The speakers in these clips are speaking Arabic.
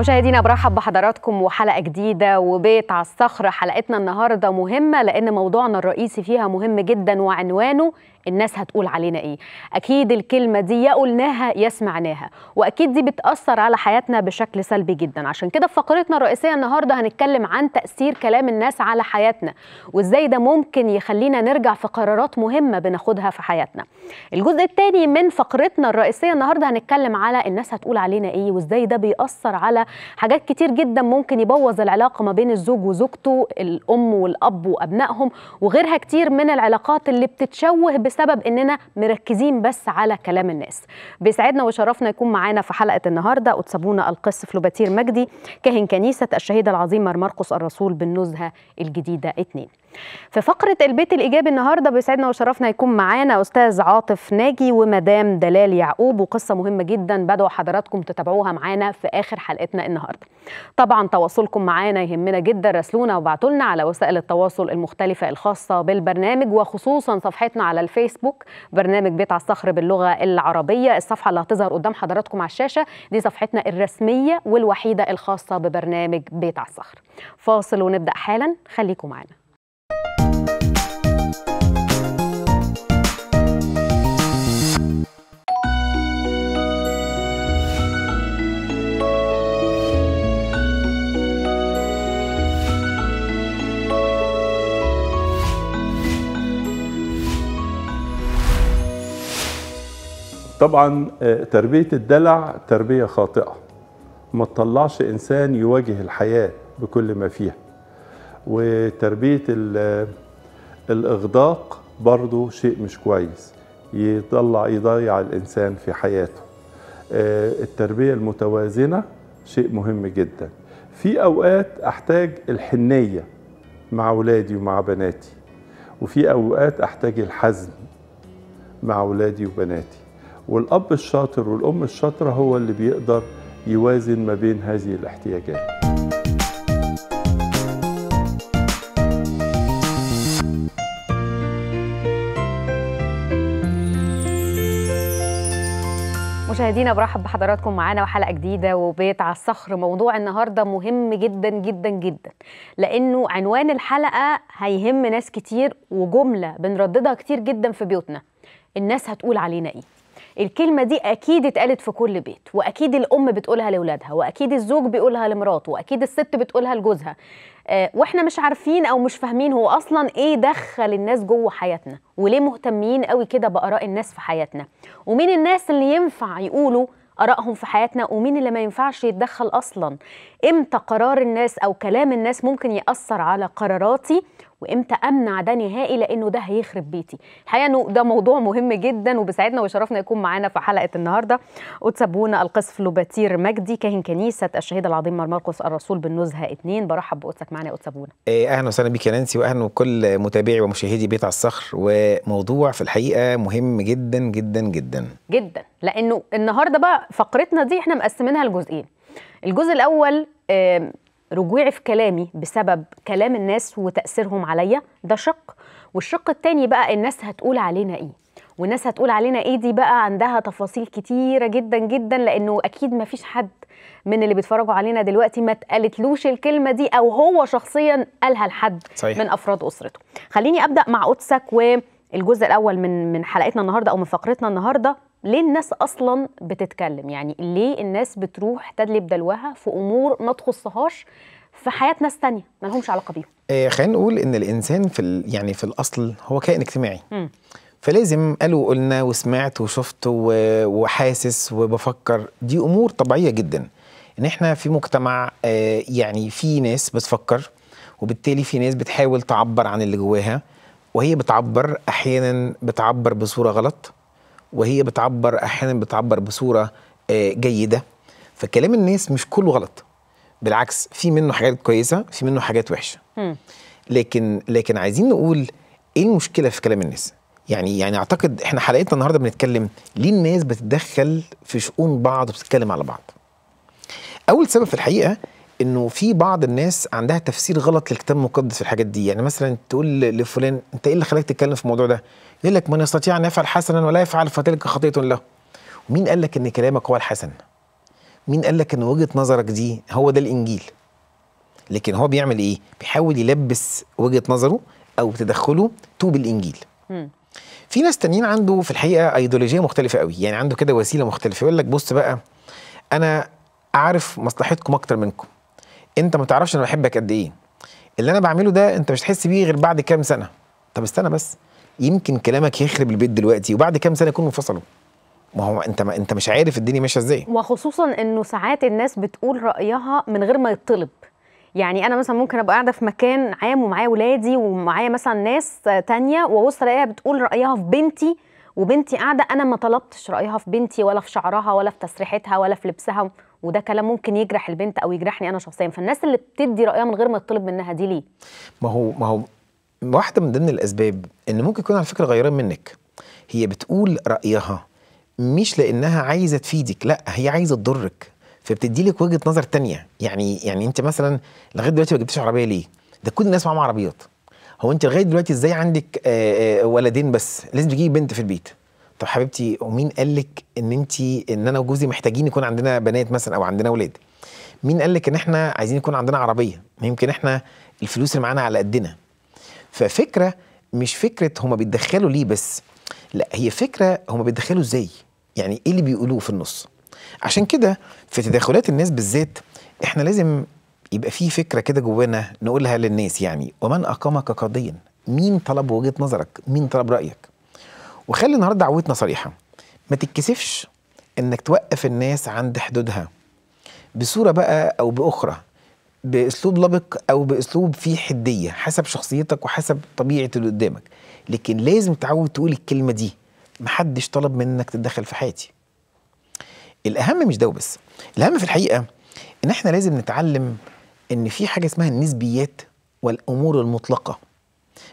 مشاهدينا برحب بحضراتكم وحلقه جديده وبيت على الصخر حلقتنا النهارده مهمه لان موضوعنا الرئيسي فيها مهم جدا وعنوانه الناس هتقول علينا ايه اكيد الكلمه دي يا قلناها يا سمعناها واكيد دي بتاثر على حياتنا بشكل سلبي جدا عشان كده في فقرتنا الرئيسيه النهارده هنتكلم عن تاثير كلام الناس على حياتنا وازاي ده ممكن يخلينا نرجع في قرارات مهمه بناخدها في حياتنا الجزء الثاني من فقرتنا الرئيسيه النهارده هنتكلم على الناس هتقول علينا ايه وازاي ده بيأثر على حاجات كتير جدا ممكن يبوظ العلاقه ما بين الزوج وزوجته الام والاب وابنائهم وغيرها كتير من العلاقات اللي بتتشوه بسبب اننا مركزين بس على كلام الناس بيسعدنا وشرفنا يكون معانا في حلقه النهارده قدسبونا القس فلوباتير مجدي كاهن كنيسه الشهيد العظيم مر مرقس الرسول بالنزهه الجديده اتنين في فقرة البيت الإيجابي النهاردة بيسعدنا وشرفنا يكون معانا أستاذ عاطف ناجي ومدام دلال يعقوب وقصة مهمة جدا بدعو حضراتكم تتابعوها معانا في آخر حلقتنا النهاردة طبعا تواصلكم معانا يهمنا جدا راسلونا وابعتوا لنا على وسائل التواصل المختلفة الخاصة بالبرنامج وخصوصا صفحتنا على الفيسبوك برنامج بيت على الصخر باللغة العربية الصفحة اللي هتظهر قدام حضراتكم على الشاشة دي صفحتنا الرسمية والوحيدة الخاصة ببرنامج بيت على الصخر فاصل ونبدأ حالا خليكم معانا طبعا آه، تربية الدلع تربية خاطئة ما تطلعش إنسان يواجه الحياة بكل ما فيها وتربية آه، الإغداق برضو شيء مش كويس يطلع يضيع الإنسان في حياته آه، التربية المتوازنة شيء مهم جدا في أوقات أحتاج الحنية مع أولادي ومع بناتي وفي أوقات أحتاج الحزم مع أولادي وبناتي والأب الشاطر والأم الشاطرة هو اللي بيقدر يوازن ما بين هذه الاحتياجات مشاهدينا برحب بحضراتكم معانا وحلقه جديده وبيت على الصخر موضوع النهارده مهم جدا جدا جدا لانه عنوان الحلقه هيهم ناس كتير وجمله بنرددها كتير جدا في بيوتنا الناس هتقول علينا ايه الكلمه دي اكيد اتقالت في كل بيت واكيد الام بتقولها لاولادها واكيد الزوج بيقولها لمراته واكيد الست بتقولها لجوزها آه، واحنا مش عارفين او مش فاهمين هو اصلا ايه دخل الناس جوه حياتنا وليه مهتمين قوي كده باراء الناس في حياتنا ومين الناس اللي ينفع يقولوا أراءهم في حياتنا ومين اللي ما ينفعش يتدخل اصلا امتى قرار الناس او كلام الناس ممكن ياثر على قراراتي وامتى امنع ده نهائي لانه ده هيخرب بيتي الحقيقه انه ده موضوع مهم جدا وبيسعدنا ويشرفنا يكون معانا في حلقه النهارده اتسبونا القصف لوباتير مجدي كاهن كنيسه الشهيد العظيم مرقس الرسول بالنزهه 2 برحب بقدسك معانا يا اتسبونا إيه، اهلا وسهلا بيك يا نانسي واهلا بكل متابعي ومشاهدي بيت على الصخر وموضوع في الحقيقه مهم جدا جدا جدا جدا لانه النهارده بقى فقرتنا دي احنا مقسمينها لجزئين الجزء الاول رجوعي في كلامي بسبب كلام الناس وتاثيرهم عليا ده شق والشق الثاني بقى الناس هتقول علينا ايه والناس هتقول علينا ايه دي بقى عندها تفاصيل كتيره جدا جدا لانه اكيد ما فيش حد من اللي بيتفرجوا علينا دلوقتي ما اتقالتلوش الكلمه دي او هو شخصيا قالها لحد صحيح. من افراد اسرته خليني ابدا مع قدسك والجزء الاول من من حلقتنا النهارده او من فقرتنا النهارده ليه الناس اصلا بتتكلم يعني ليه الناس بتروح تدلي بدلوها في امور ما تخصهاش في حياه ناس تانية ما لهمش علاقه بيهم آه خلينا نقول ان الانسان في يعني في الاصل هو كائن اجتماعي م. فلازم قالوا قلنا وسمعت وشفت وحاسس وبفكر دي امور طبيعيه جدا ان احنا في مجتمع آه يعني في ناس بتفكر وبالتالي في ناس بتحاول تعبر عن اللي جواها وهي بتعبر احيانا بتعبر بصوره غلط وهي بتعبر احيانا بتعبر بصوره آه، جيده فكلام الناس مش كله غلط بالعكس في منه حاجات كويسه في منه حاجات وحشه لكن لكن عايزين نقول ايه المشكله في كلام الناس يعني يعني اعتقد احنا حلقتنا النهارده بنتكلم ليه الناس بتتدخل في شؤون بعض وبتتكلم على بعض اول سبب في الحقيقه انه في بعض الناس عندها تفسير غلط للكتاب المقدس في الحاجات دي يعني مثلا تقول لفلان انت ايه اللي خلاك تتكلم في الموضوع ده يقول لك من يستطيع ان يفعل حسنا ولا يفعل فتلك خطيه له ومين قال لك ان كلامك هو الحسن مين قال لك ان وجهه نظرك دي هو ده الانجيل لكن هو بيعمل ايه بيحاول يلبس وجهه نظره او تدخله توب الانجيل في ناس تانيين عنده في الحقيقه ايديولوجيه مختلفه قوي يعني عنده كده وسيله مختلفه يقول لك بص بقى انا اعرف مصلحتكم اكتر منكم انت ما تعرفش انا بحبك قد ايه اللي انا بعمله ده انت مش هتحس بيه غير بعد كام سنه طب استنى بس يمكن كلامك يخرب البيت دلوقتي وبعد كام سنه يكونوا انفصلوا ما هو انت ما انت مش عارف الدنيا ماشيه ازاي وخصوصا انه ساعات الناس بتقول رايها من غير ما يطلب يعني انا مثلا ممكن ابقى قاعده في مكان عام ومعايا ولادي ومعايا مثلا ناس تانية وابص الاقيها بتقول رايها في بنتي وبنتي قاعده انا ما طلبتش رايها في بنتي ولا في شعرها ولا في تسريحتها ولا في لبسها وده كلام ممكن يجرح البنت او يجرحني انا شخصيا فالناس اللي بتدي رايها من غير ما يطلب منها دي ليه ما هو ما هو واحده من ضمن الاسباب ان ممكن يكون على فكره غيران منك هي بتقول رايها مش لانها عايزه تفيدك لا هي عايزه تضرك فبتدي لك وجهه نظر تانية يعني يعني انت مثلا لغايه دلوقتي ما جبتش عربيه ليه ده كل الناس معاهم عربيات هو انت لغايه دلوقتي ازاي عندك ولدين بس لازم تجيبي بنت في البيت طب حبيبتي ومين قال لك ان انت ان انا وجوزي محتاجين يكون عندنا بنات مثلا او عندنا اولاد مين قال لك ان احنا عايزين يكون عندنا عربيه يمكن احنا الفلوس اللي معانا على قدنا ففكره مش فكره هما بيتدخلوا ليه بس لا هي فكره هما بيتدخلوا ازاي يعني ايه اللي بيقولوه في النص عشان كده في تداخلات الناس بالذات احنا لازم يبقى في فكره كده جوانا نقولها للناس يعني ومن اقامك قاضيا مين طلب وجهه نظرك مين طلب رايك وخلي النهارده دعوتنا صريحه ما تتكسفش انك توقف الناس عند حدودها بصوره بقى او باخرى باسلوب لبق او باسلوب فيه حديه حسب شخصيتك وحسب طبيعه اللي قدامك لكن لازم تعود تقول الكلمه دي محدش طلب منك تتدخل في حياتي الاهم مش ده وبس الاهم في الحقيقه ان احنا لازم نتعلم ان في حاجه اسمها النسبيات والامور المطلقه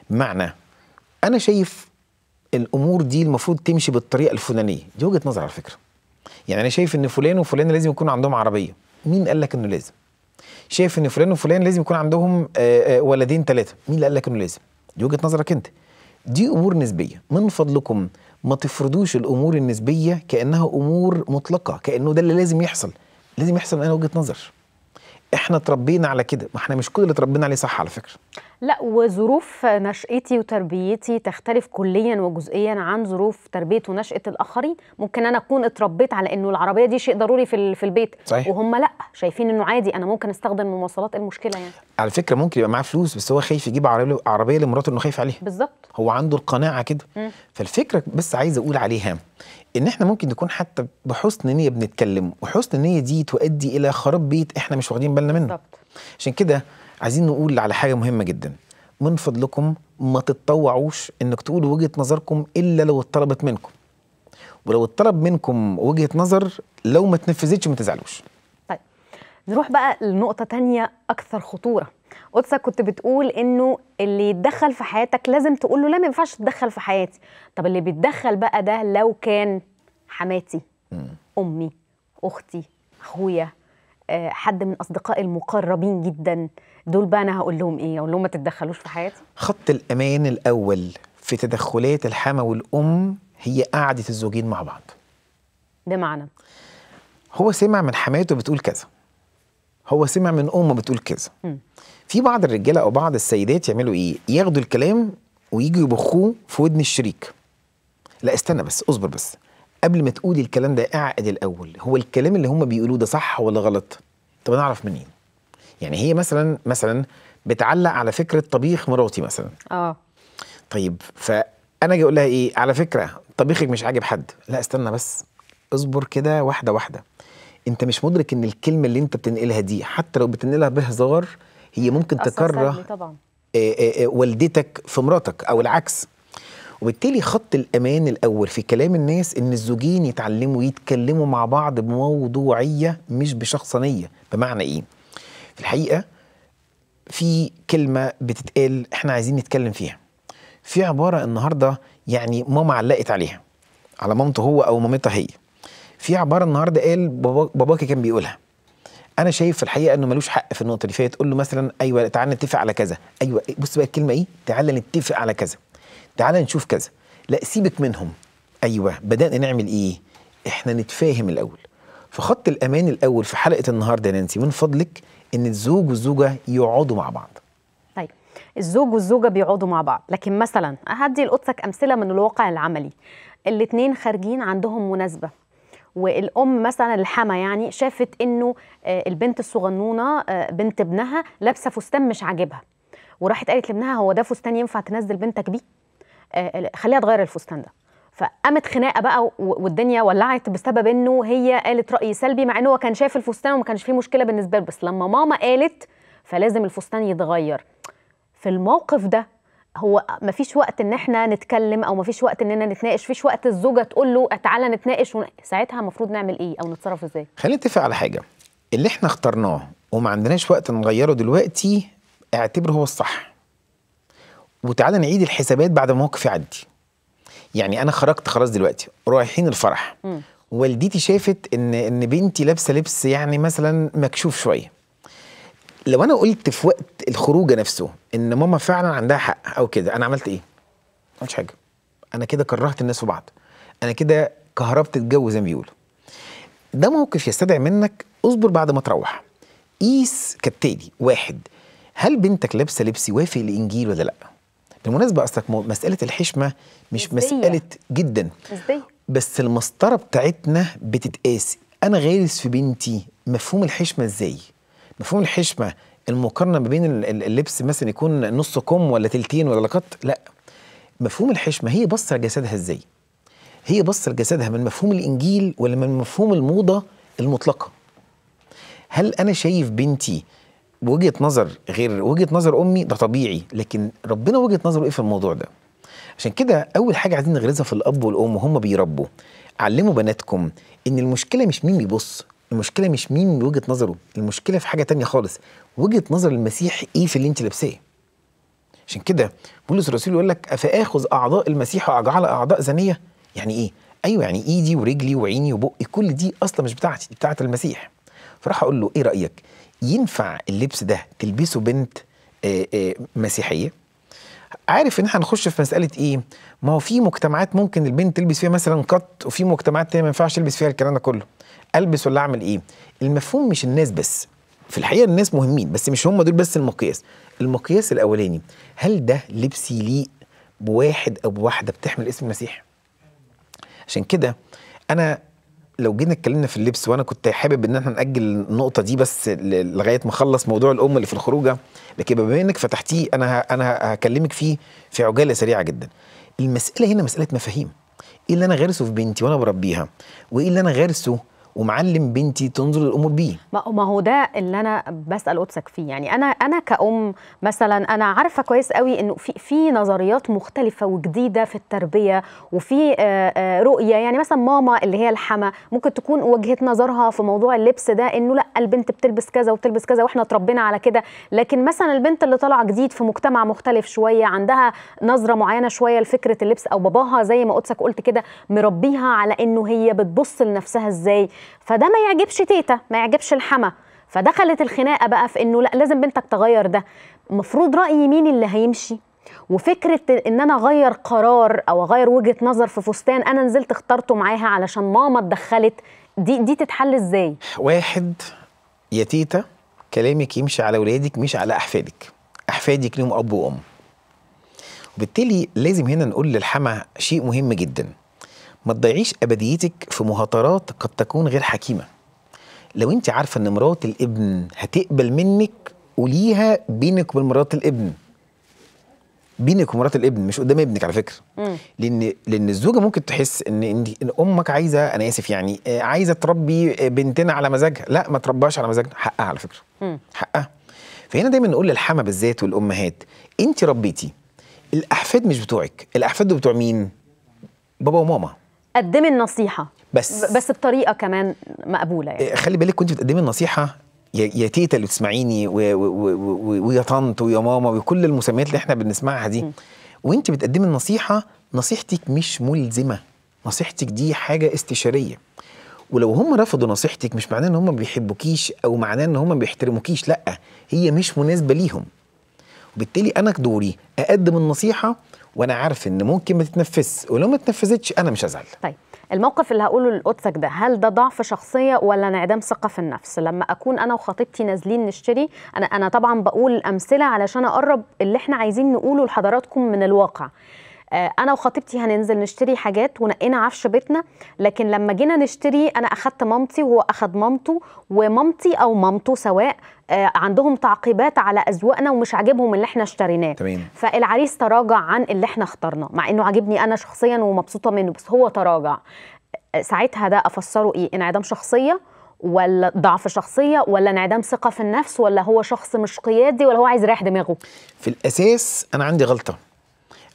بمعنى انا شايف الامور دي المفروض تمشي بالطريقه الفلانيه دي وجهه نظر على فكره يعني انا شايف ان فلان وفلان لازم يكون عندهم عربيه مين قال لك انه لازم شايف ان فلان وفلان لازم يكون عندهم آه، آه، ولدين ثلاثه مين اللي قال لك انه لازم دي وجهه نظرك انت دي امور نسبيه من فضلكم ما تفرضوش الامور النسبيه كانها امور مطلقه كانه ده اللي لازم يحصل لازم يحصل انا وجهه نظر احنا اتربينا على كده ما احنا مش كل اللي اتربينا عليه صح على فكره لا وظروف نشأتي وتربيتي تختلف كليا وجزئيا عن ظروف تربيه ونشأة الاخرين ممكن انا اكون اتربيت على انه العربيه دي شيء ضروري في في البيت صحيح. وهم لا شايفين انه عادي انا ممكن استخدم مواصلات المشكله يعني على فكره ممكن يبقى معاه فلوس بس هو خايف يجيب عربيه عربيه لمراته انه خايف عليها بالظبط هو عنده القناعه كده فالفكره بس عايز اقول عليها ان احنا ممكن نكون حتى بحسن نيه بنتكلم وحسن النيه دي تؤدي الى خراب بيت احنا مش واخدين بالنا منه بالظبط عشان كده عايزين نقول على حاجه مهمه جدا من فضلكم ما تتطوعوش انك تقولوا وجهه نظركم الا لو اتطلبت منكم ولو اتطلب منكم وجهه نظر لو ما تنفذتش ما تزعلوش طيب نروح بقى لنقطه تانية اكثر خطوره قدسك كنت بتقول انه اللي يتدخل في حياتك لازم تقول له لا ما ينفعش تتدخل في حياتي طب اللي بيتدخل بقى ده لو كان حماتي امي اختي اخويا آه، حد من اصدقائي المقربين جدا دول بقى انا هقول لهم ايه اقول لهم ما تتدخلوش في حياتي خط الامان الاول في تدخلات الحما والام هي قعده الزوجين مع بعض بمعنى هو سمع من حماته بتقول كذا هو سمع من امه بتقول كذا في بعض الرجاله او بعض السيدات يعملوا ايه ياخدوا الكلام ويجوا يبخوه في ودن الشريك لا استنى بس اصبر بس قبل ما تقولي الكلام ده اعقد الاول هو الكلام اللي هم بيقولوه ده صح ولا غلط طب انا اعرف منين يعني هي مثلا مثلا بتعلق على فكره طبيخ مراتي مثلا اه طيب فانا اجي اقول لها ايه على فكره طبيخك مش عاجب حد لا استنى بس اصبر كده واحده واحده انت مش مدرك ان الكلمه اللي انت بتنقلها دي حتى لو بتنقلها بهزار هي ممكن تكره آه، آه، آه، والدتك في مراتك او العكس وبالتالي خط الامان الاول في كلام الناس ان الزوجين يتعلموا يتكلموا مع بعض بموضوعيه مش بشخصانيه بمعنى ايه في الحقيقه في كلمه بتتقال احنا عايزين نتكلم فيها في عباره النهارده يعني ماما علقت عليها على مامته هو او مامتها هي في عباره النهارده قال باباكي كان بيقولها انا شايف في الحقيقه انه ملوش حق في النقطه اللي فيها تقول له مثلا ايوه تعالى نتفق على كذا ايوه بص بقى الكلمه ايه تعالى نتفق على كذا تعالى نشوف كذا لا سيبك منهم ايوه بدانا نعمل ايه احنا نتفاهم الاول فخط الامان الاول في حلقه النهارده نانسي من فضلك ان الزوج والزوجه يقعدوا مع بعض طيب الزوج والزوجه بيقعدوا مع بعض لكن مثلا هدي لقدسك امثله من الواقع العملي الاثنين خارجين عندهم مناسبه والام مثلا الحما يعني شافت انه آه، البنت الصغنونه آه، بنت ابنها لابسه فستان مش عاجبها وراحت قالت لابنها هو ده فستان ينفع تنزل بنتك بيه آه، خليها تغير الفستان ده فقامت خناقه بقى والدنيا ولعت بسبب انه هي قالت راي سلبي مع انه هو كان شايف الفستان وما كانش فيه مشكله بالنسبه له بس لما ماما قالت فلازم الفستان يتغير في الموقف ده هو ما فيش وقت ان احنا نتكلم او ما فيش وقت اننا نتناقش فيش وقت الزوجه تقول له تعالى نتناقش ون... ساعتها المفروض نعمل ايه او نتصرف ازاي خلينا نتفق على حاجه اللي احنا اخترناه وما عندناش وقت نغيره دلوقتي اعتبره هو الصح وتعالى نعيد الحسابات بعد ما موقف يعدي يعني انا خرجت خلاص دلوقتي رايحين الفرح م. والدتي شافت ان ان بنتي لابسه لبس يعني مثلا مكشوف شويه لو انا قلت في وقت الخروجه نفسه ان ماما فعلا عندها حق او كده انا عملت ايه؟ ما عملتش حاجه انا كده كرهت الناس في بعض انا كده كهربت الجو زي ما بيقولوا ده موقف يستدعي منك اصبر بعد ما تروح قيس كالتالي واحد هل بنتك لابسه لبس يوافق الانجيل ولا لا بالمناسبه اصلك مساله الحشمه مش مزدية. يعني؟ مساله جدا مزدية. بس المسطره بتاعتنا بتتقاس انا غارس في بنتي مفهوم الحشمه ازاي مفهوم الحشمه المقارنه ما بين اللبس مثلا يكون نص كم ولا تلتين ولا لقط لا مفهوم الحشمه هي بص لجسدها ازاي هي بص لجسدها من مفهوم الانجيل ولا من مفهوم الموضه المطلقه هل انا شايف بنتي وجهه نظر غير وجهه نظر امي ده طبيعي لكن ربنا وجهه نظره ايه في الموضوع ده عشان كده اول حاجه عايزين نغرزها في الاب والام وهم بيربوا علموا بناتكم ان المشكله مش مين بيبص المشكله مش مين بوجهه نظره المشكله في حاجه تانية خالص وجهه نظر المسيح ايه في اللي انت لابساه عشان كده بولس الرسول يقول لك افاخذ اعضاء المسيح واجعل اعضاء زنيه يعني ايه ايوه يعني ايدي ورجلي وعيني وبقي كل دي اصلا مش بتاعتي دي بتاعه المسيح فراح اقول له ايه رايك ينفع اللبس ده تلبسه بنت آآ آه، آآ آه، مسيحيه عارف ان احنا نخش في مساله ايه ما هو في مجتمعات ممكن البنت تلبس فيها مثلا قط وفي مجتمعات تانية ما ينفعش تلبس فيها الكلام ده كله البس ولا اعمل ايه المفهوم مش الناس بس في الحقيقه الناس مهمين بس مش هم دول بس المقياس المقياس الاولاني هل ده لبس يليق بواحد او بواحده بتحمل اسم المسيح عشان كده انا لو جينا اتكلمنا في اللبس وانا كنت حابب ان احنا ناجل النقطه دي بس لغايه ما اخلص موضوع الام اللي في الخروجه لكن بما انك فتحتيه انا انا هكلمك فيه في عجاله سريعه جدا المساله هنا مساله مفاهيم ايه اللي انا غارسه في بنتي وانا بربيها وايه اللي انا غارسه ومعلم بنتي تنظر للامور بيه ما هو ده اللي انا بسال قدسك فيه يعني انا انا كأم مثلا انا عارفه كويس قوي انه في في نظريات مختلفه وجديده في التربيه وفي آه، آه، رؤيه يعني مثلا ماما اللي هي الحما ممكن تكون وجهه نظرها في موضوع اللبس ده انه لا البنت بتلبس كذا وبتلبس كذا واحنا اتربينا على كده لكن مثلا البنت اللي طالعه جديد في مجتمع مختلف شويه عندها نظره معينه شويه لفكره اللبس او باباها زي ما قدسك قلت كده مربيها على انه هي بتبص لنفسها ازاي فده ما يعجبش تيتا ما يعجبش الحما فدخلت الخناقه بقى في انه لا لازم بنتك تغير ده مفروض راي مين اللي هيمشي وفكره ان انا اغير قرار او اغير وجهه نظر في فستان انا نزلت اخترته معاها علشان ماما اتدخلت دي دي تتحل ازاي واحد يا تيتا كلامك يمشي على ولادك مش على احفادك احفادك ليهم اب وام وبالتالي لازم هنا نقول للحما شيء مهم جدا ما تضيعيش ابديتك في مهاترات قد تكون غير حكيمه لو انت عارفه ان مرات الابن هتقبل منك قوليها بينك وبين مرات الابن بينك ومرات الابن مش قدام ابنك على فكره مم. لان لان الزوجه ممكن تحس ان ان, امك عايزه انا اسف يعني آه، عايزه تربي آه، بنتنا على مزاجها لا ما تربيهاش على مزاجنا حقها على فكره مم. حقها فهنا دايما نقول للحما بالذات والامهات انت ربيتي الاحفاد مش بتوعك الاحفاد بتوع مين بابا وماما قدمي النصيحه بس بس بطريقه كمان مقبوله يعني إيه، خلي بالك كنت بتقدمي النصيحه يا تيتا اللي بتسمعيني ويا طنط ويا ماما وكل المسميات اللي احنا بنسمعها دي وانت بتقدمي النصيحه نصيحتك مش ملزمه نصيحتك دي حاجه استشاريه ولو هم رفضوا نصيحتك مش معناه ان هم ما بيحبوكيش او معناه ان هم ما بيحترموكيش لا هي مش مناسبه ليهم بالتالي انا دوري اقدم النصيحه وانا عارف ان ممكن ما تتنفذش ولو ما تنفذتش انا مش هزعل طيب الموقف اللي هقوله لقدسك ده هل ده ضعف شخصيه ولا انعدام ثقه في النفس لما اكون انا وخطيبتي نازلين نشتري انا انا طبعا بقول امثله علشان اقرب اللي احنا عايزين نقوله لحضراتكم من الواقع آه، انا وخطيبتي هننزل نشتري حاجات ونقينا عفش بيتنا لكن لما جينا نشتري انا اخدت مامتي وهو اخد مامته ومامتي او مامته سواء آه، عندهم تعقيبات على اذواقنا ومش عاجبهم اللي احنا اشتريناه فالعريس تراجع عن اللي احنا اخترناه مع انه عاجبني انا شخصيا ومبسوطه منه بس هو تراجع آه، ساعتها ده افسره ايه انعدام شخصيه ولا ضعف شخصيه ولا انعدام ثقه في النفس ولا هو شخص مش قيادي ولا هو عايز يريح دماغه في الاساس انا عندي غلطه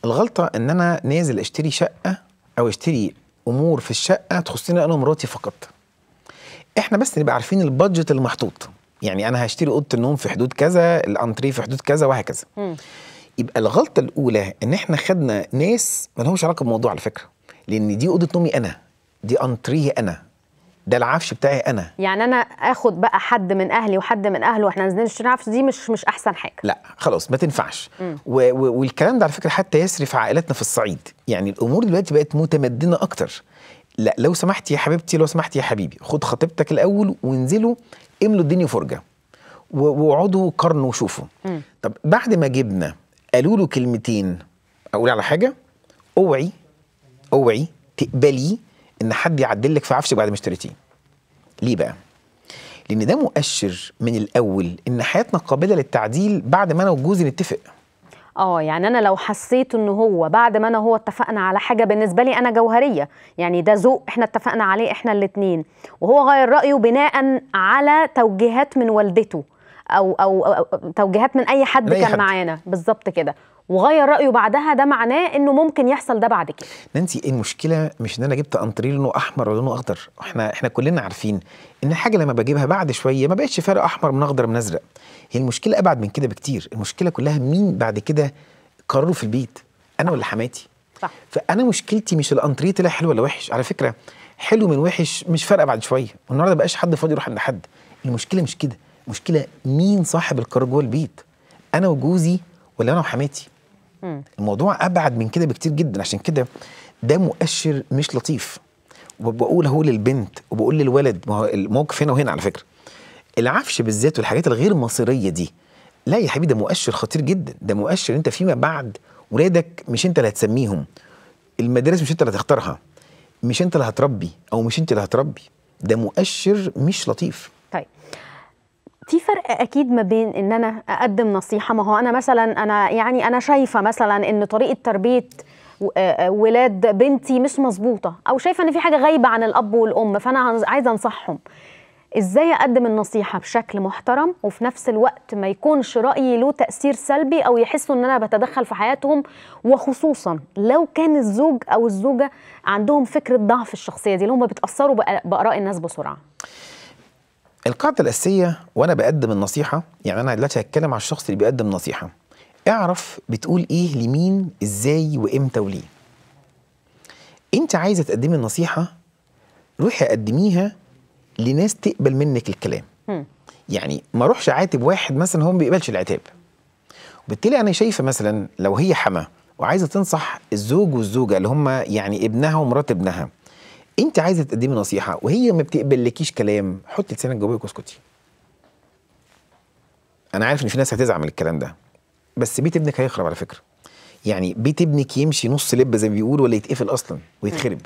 الغلطه ان انا نازل اشتري شقه او اشتري امور في الشقه تخصني انا ومراتي فقط احنا بس نبقى عارفين البادجت المحطوط يعني انا هشتري اوضه النوم في حدود كذا الانتريه في حدود كذا وهكذا يبقى الغلطه الاولى ان احنا خدنا ناس ما لهمش علاقه بالموضوع على فكره لان دي اوضه نومي انا دي انتريه انا ده العفش بتاعي انا يعني انا اخد بقى حد من اهلي وحد من اهله واحنا نازلين نشتري عفش دي مش مش احسن حاجه لا خلاص ما تنفعش و و والكلام ده على فكره حتى يسري في عائلاتنا في الصعيد يعني الامور دلوقتي بقت متمدنه اكتر لا لو سمحت يا حبيبتي لو سمحت يا حبيبي خد خطيبتك الاول وانزلوا املوا الدنيا فرجه واقعدوا قرنوا وشوفوا طب بعد ما جبنا قالوا له كلمتين اقول على حاجه اوعي اوعي تقبليه ان حد يعدل لك في عفشك بعد ما اشتريتيه ليه بقى لان ده مؤشر من الاول ان حياتنا قابله للتعديل بعد ما انا وجوزي نتفق اه يعني انا لو حسيت ان هو بعد ما انا هو اتفقنا على حاجه بالنسبه لي انا جوهريه يعني ده ذوق احنا اتفقنا عليه احنا الاثنين وهو غير رايه بناء على توجيهات من والدته أو, او او توجيهات من اي حد أي كان معانا بالظبط كده وغير رايه بعدها ده معناه انه ممكن يحصل ده بعد كده نانسي إيه المشكله مش ان انا جبت انتري لونه احمر ولا لونه اخضر احنا احنا كلنا عارفين ان الحاجه لما بجيبها بعد شويه ما بقتش فارق احمر من اخضر من ازرق هي المشكله ابعد من كده بكتير المشكله كلها مين بعد كده قرروا في البيت انا ولا حماتي صح. فانا مشكلتي مش الانتري طلع حلو ولا وحش على فكره حلو من وحش مش فارقه بعد شويه والنهارده بقاش حد فاضي يروح عند حد المشكله مش كده المشكله مين صاحب القرار جوه البيت انا وجوزي ولا انا وحماتي الموضوع ابعد من كده بكتير جدا عشان كده ده مؤشر مش لطيف وبقول اهو للبنت وبقول للولد ما هو الموقف هنا وهنا على فكره العفش بالذات والحاجات الغير مصيريه دي لا يا حبيبي ده مؤشر خطير جدا ده مؤشر انت فيما بعد ولادك مش انت اللي هتسميهم المدارس مش انت اللي هتختارها مش انت اللي هتربي او مش انت اللي هتربي ده مؤشر مش لطيف في فرق اكيد ما بين ان انا اقدم نصيحه ما هو انا مثلا انا يعني انا شايفه مثلا ان طريقه تربيه آه، آه، ولاد بنتي مش مظبوطه او شايفه ان في حاجه غايبه عن الاب والام فانا عايزه انصحهم ازاي اقدم النصيحه بشكل محترم وفي نفس الوقت ما يكونش رايي له تاثير سلبي او يحسوا ان انا بتدخل في حياتهم وخصوصا لو كان الزوج او الزوجه عندهم فكره ضعف الشخصيه دي اللي هم بيتاثروا باراء الناس بسرعه القاعده الاساسيه وانا بقدم النصيحه يعني انا دلوقتي هتكلم على الشخص اللي بيقدم نصيحه اعرف بتقول ايه لمين ازاي وامتى وليه انت عايزه تقدمي النصيحه روحي قدميها لناس تقبل منك الكلام يعني ما اروحش عاتب واحد مثلا هو ما بيقبلش العتاب وبالتالي انا شايفه مثلا لو هي حما وعايزه تنصح الزوج والزوجه اللي هم يعني ابنها ومرات ابنها انت عايزه تقدمي نصيحه وهي ما بتقبلكيش كلام حطي لسانك جوابك واسكتي انا عارف ان في ناس هتزعل من الكلام ده بس بيت ابنك هيخرب على فكره يعني بيت ابنك يمشي نص لب زي ما بيقول ولا يتقفل اصلا ويتخرب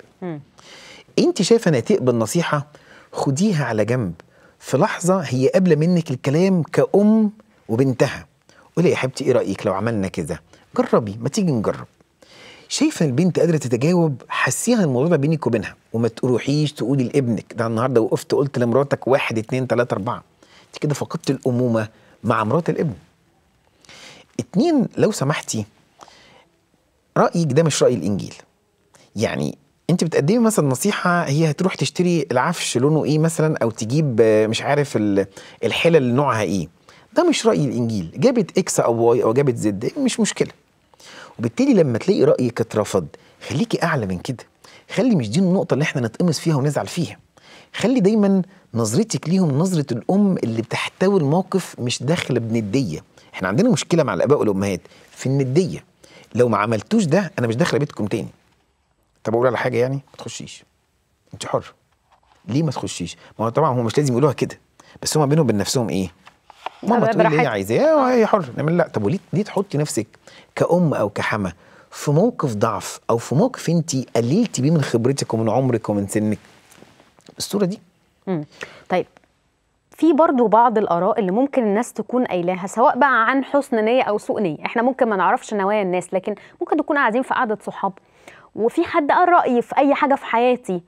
انت شايفه انها تقبل نصيحه خديها على جنب في لحظه هي قابله منك الكلام كأم وبنتها قولي يا حبيبتي ايه رايك لو عملنا كده جربي ما تيجي نجرب شايفه البنت قادره تتجاوب حسيها الموضوع ده بينك وبينها وما تروحيش تقولي لابنك ده النهارده وقفت قلت لمراتك واحد اتنين تلاته اربعه انت كده فقدت الامومه مع مرات الابن. اتنين لو سمحتي رايك ده مش راي الانجيل. يعني انت بتقدمي مثلا نصيحه هي هتروح تشتري العفش لونه ايه مثلا او تجيب مش عارف الحلل نوعها ايه. ده مش راي الانجيل، جابت اكس او واي او جابت زد مش مشكله. وبالتالي لما تلاقي رايك اترفض خليكي اعلى من كده خلي مش دي النقطه اللي احنا نتقمص فيها ونزعل فيها خلي دايما نظرتك ليهم نظره الام اللي بتحتوي الموقف مش داخله بنديه احنا عندنا مشكله مع الاباء والامهات في النديه لو ما عملتوش ده انا مش داخله بيتكم تاني طب اقول على حاجه يعني ما تخشيش انت حر ليه ما تخشيش ما هو طبعا هو مش لازم يقولوها كده بس هم بينهم وبين نفسهم ايه ماما تقول اللي إيه آه، هي عايزاه وهي حر نعمل لا طب وليه ليه تحطي نفسك كأم أو كحما في موقف ضعف أو في موقف أنت قللتي بيه من خبرتك ومن عمرك ومن سنك الصورة دي مم. طيب في برضو بعض الآراء اللي ممكن الناس تكون قايلاها سواء بقى عن حسن نية أو سوء نية احنا ممكن ما نعرفش نوايا الناس لكن ممكن تكون قاعدين في قعدة صحاب وفي حد قال رأيي في أي حاجة في حياتي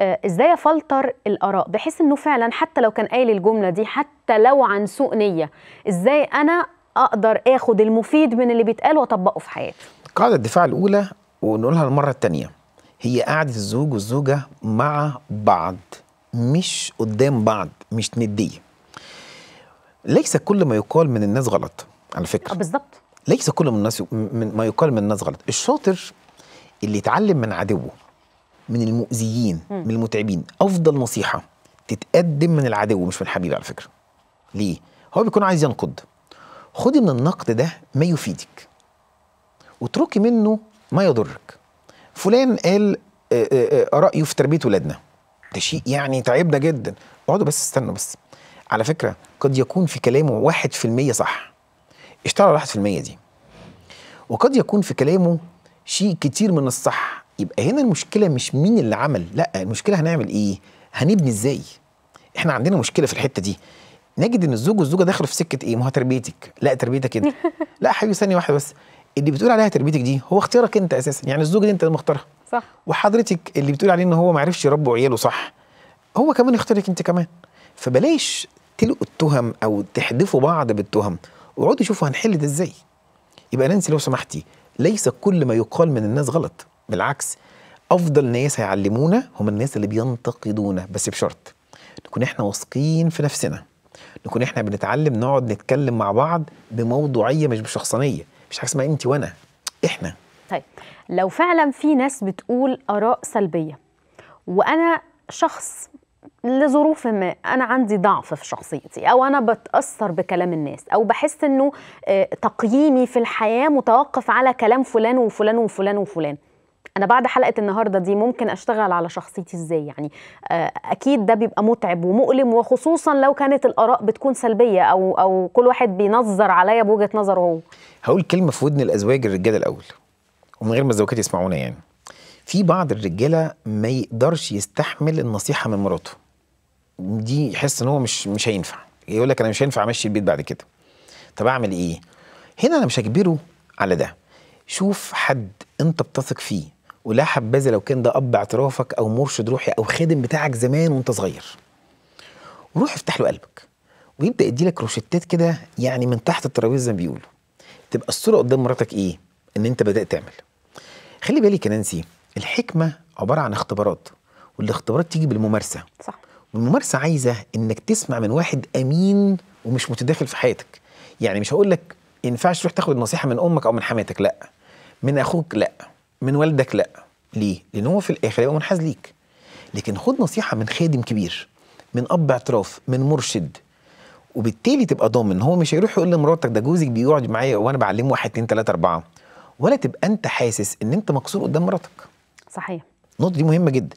آه، ازاي افلتر الاراء بحيث انه فعلا حتى لو كان قايل الجمله دي حتى لو عن سوء نيه ازاي انا اقدر اخد المفيد من اللي بيتقال واطبقه في حياتي قاعده الدفاع الاولى ونقولها المره الثانيه هي قعده الزوج والزوجه مع بعض مش قدام بعض مش نديه ليس كل ما يقال من الناس غلط على فكره آه، بالظبط ليس كل من الناس من ما يقال من الناس غلط الشاطر اللي يتعلم من عدوه من المؤذيين من المتعبين افضل نصيحه تتقدم من العدو مش من الحبيب على فكره ليه هو بيكون عايز ينقد خدي من النقد ده ما يفيدك واتركي منه ما يضرك فلان قال آه، آه، آه، رايه في تربيه ولادنا ده شيء يعني تعبنا جدا اقعدوا بس استنوا بس على فكره قد يكون في كلامه 1% صح اشتغل على 1% دي وقد يكون في كلامه شيء كتير من الصح يبقى هنا المشكله مش مين اللي عمل لا المشكله هنعمل ايه هنبني ازاي احنا عندنا مشكله في الحته دي نجد ان الزوج والزوجه دخلوا في سكه ايه ما هو تربيتك لا تربيتك انت لا حبيبي ثانيه واحده بس اللي بتقول عليها تربيتك دي هو اختيارك انت اساسا يعني الزوجه دي انت اللي مختارها صح وحضرتك اللي بتقول عليه ان هو ما عرفش يربي عياله صح هو كمان اختارك انت كمان فبلاش تلقوا التهم او تحدفوا بعض بالتهم اقعدوا شوفوا هنحل ده ازاي يبقى نانسي لو سمحتي ليس كل ما يقال من الناس غلط بالعكس افضل ناس هيعلمونا هم الناس اللي بينتقدونا بس بشرط نكون احنا واثقين في نفسنا نكون احنا بنتعلم نقعد نتكلم مع بعض بموضوعيه مش بشخصانيه مش حاجه اسمها انت وانا احنا طيب لو فعلا في ناس بتقول اراء سلبيه وانا شخص لظروف ما انا عندي ضعف في شخصيتي او انا بتاثر بكلام الناس او بحس انه آه، تقييمي في الحياه متوقف على كلام فلان وفلان وفلان وفلان انا بعد حلقه النهارده دي ممكن اشتغل على شخصيتي ازاي يعني آه، اكيد ده بيبقى متعب ومؤلم وخصوصا لو كانت الاراء بتكون سلبيه او او كل واحد بينظر عليا بوجهه نظره هو هقول كلمه في ودن الازواج الرجاله الاول ومن غير ما الزوجات يسمعونا يعني في بعض الرجاله ما يقدرش يستحمل النصيحه من مراته دي يحس ان هو مش مش هينفع يقول لك انا مش هينفع امشي البيت بعد كده طب اعمل ايه هنا انا مش هجبره على ده شوف حد انت بتثق فيه ولا حبذا لو كان ده اب اعترافك او مرشد روحي او خادم بتاعك زمان وانت صغير وروح افتح له قلبك ويبدا يديلك روشتات كده يعني من تحت الترابيزه زي ما بيقولوا تبقى الصوره قدام مراتك ايه ان انت بدات تعمل خلي بالك يا نانسي الحكمه عباره عن اختبارات والاختبارات تيجي بالممارسه صح والممارسه عايزه انك تسمع من واحد امين ومش متداخل في حياتك يعني مش هقول لك ينفعش تروح تاخد النصيحه من امك او من حماتك لا من اخوك لا من والدك لا ليه؟ لان هو في الاخر هيبقى منحاز ليك لكن خد نصيحه من خادم كبير من اب اعتراف من مرشد وبالتالي تبقى ضامن هو مش هيروح يقول لمراتك ده جوزك بيقعد معايا وانا بعلمه واحد اتنين تلاته اربعه ولا تبقى انت حاسس ان انت مكسور قدام مراتك صحيح النقطه دي مهمه جدا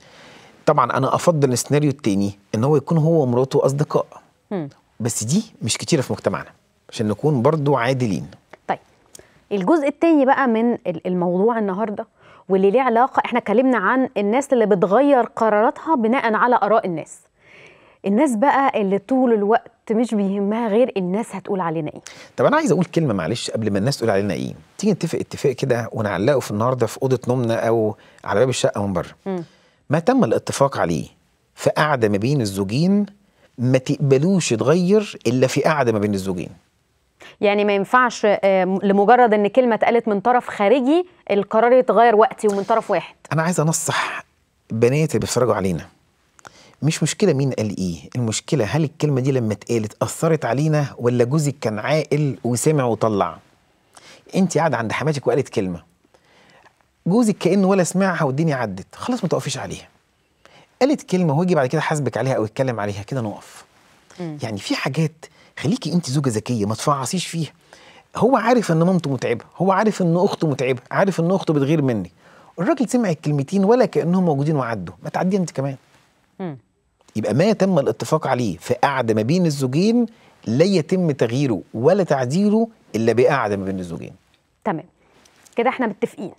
طبعا انا افضل السيناريو التاني ان هو يكون هو ومراته اصدقاء م. بس دي مش كتيره في مجتمعنا عشان نكون برضو عادلين الجزء التاني بقى من الموضوع النهارده واللي ليه علاقه احنا اتكلمنا عن الناس اللي بتغير قراراتها بناء على اراء الناس الناس بقى اللي طول الوقت مش بيهمها غير الناس هتقول علينا ايه طب انا عايز اقول كلمه معلش قبل ما الناس تقول علينا ايه تيجي نتفق اتفاق كده ونعلقه في النهارده في اوضه نومنا او على باب الشقه من بره ما تم الاتفاق عليه في قعده ما بين الزوجين ما تقبلوش يتغير الا في قعده ما بين الزوجين يعني ما ينفعش آه، لمجرد ان كلمه اتقالت من طرف خارجي القرار يتغير وقتي ومن طرف واحد انا عايز انصح بنات اللي بيتفرجوا علينا مش مشكله مين قال ايه المشكله هل الكلمه دي لما اتقالت اثرت علينا ولا جوزك كان عاقل وسمع وطلع انت قاعده عند حماتك وقالت كلمه جوزك كانه ولا سمعها والدنيا عدت خلاص ما تقفيش عليها قالت كلمه ويجي بعد كده حاسبك عليها او يتكلم عليها كده نقف يعني في حاجات خليكي انت زوجه ذكيه ما تفعصيش فيها هو عارف ان مامته متعبه هو عارف ان اخته متعبه عارف ان اخته بتغير مني الراجل سمع الكلمتين ولا كانهم موجودين وعدوا ما تعدي انت كمان يبقى ما تم الاتفاق عليه في قعده ما بين الزوجين لا يتم تغييره ولا تعديله الا بقعده ما بين الزوجين تمام كده احنا متفقين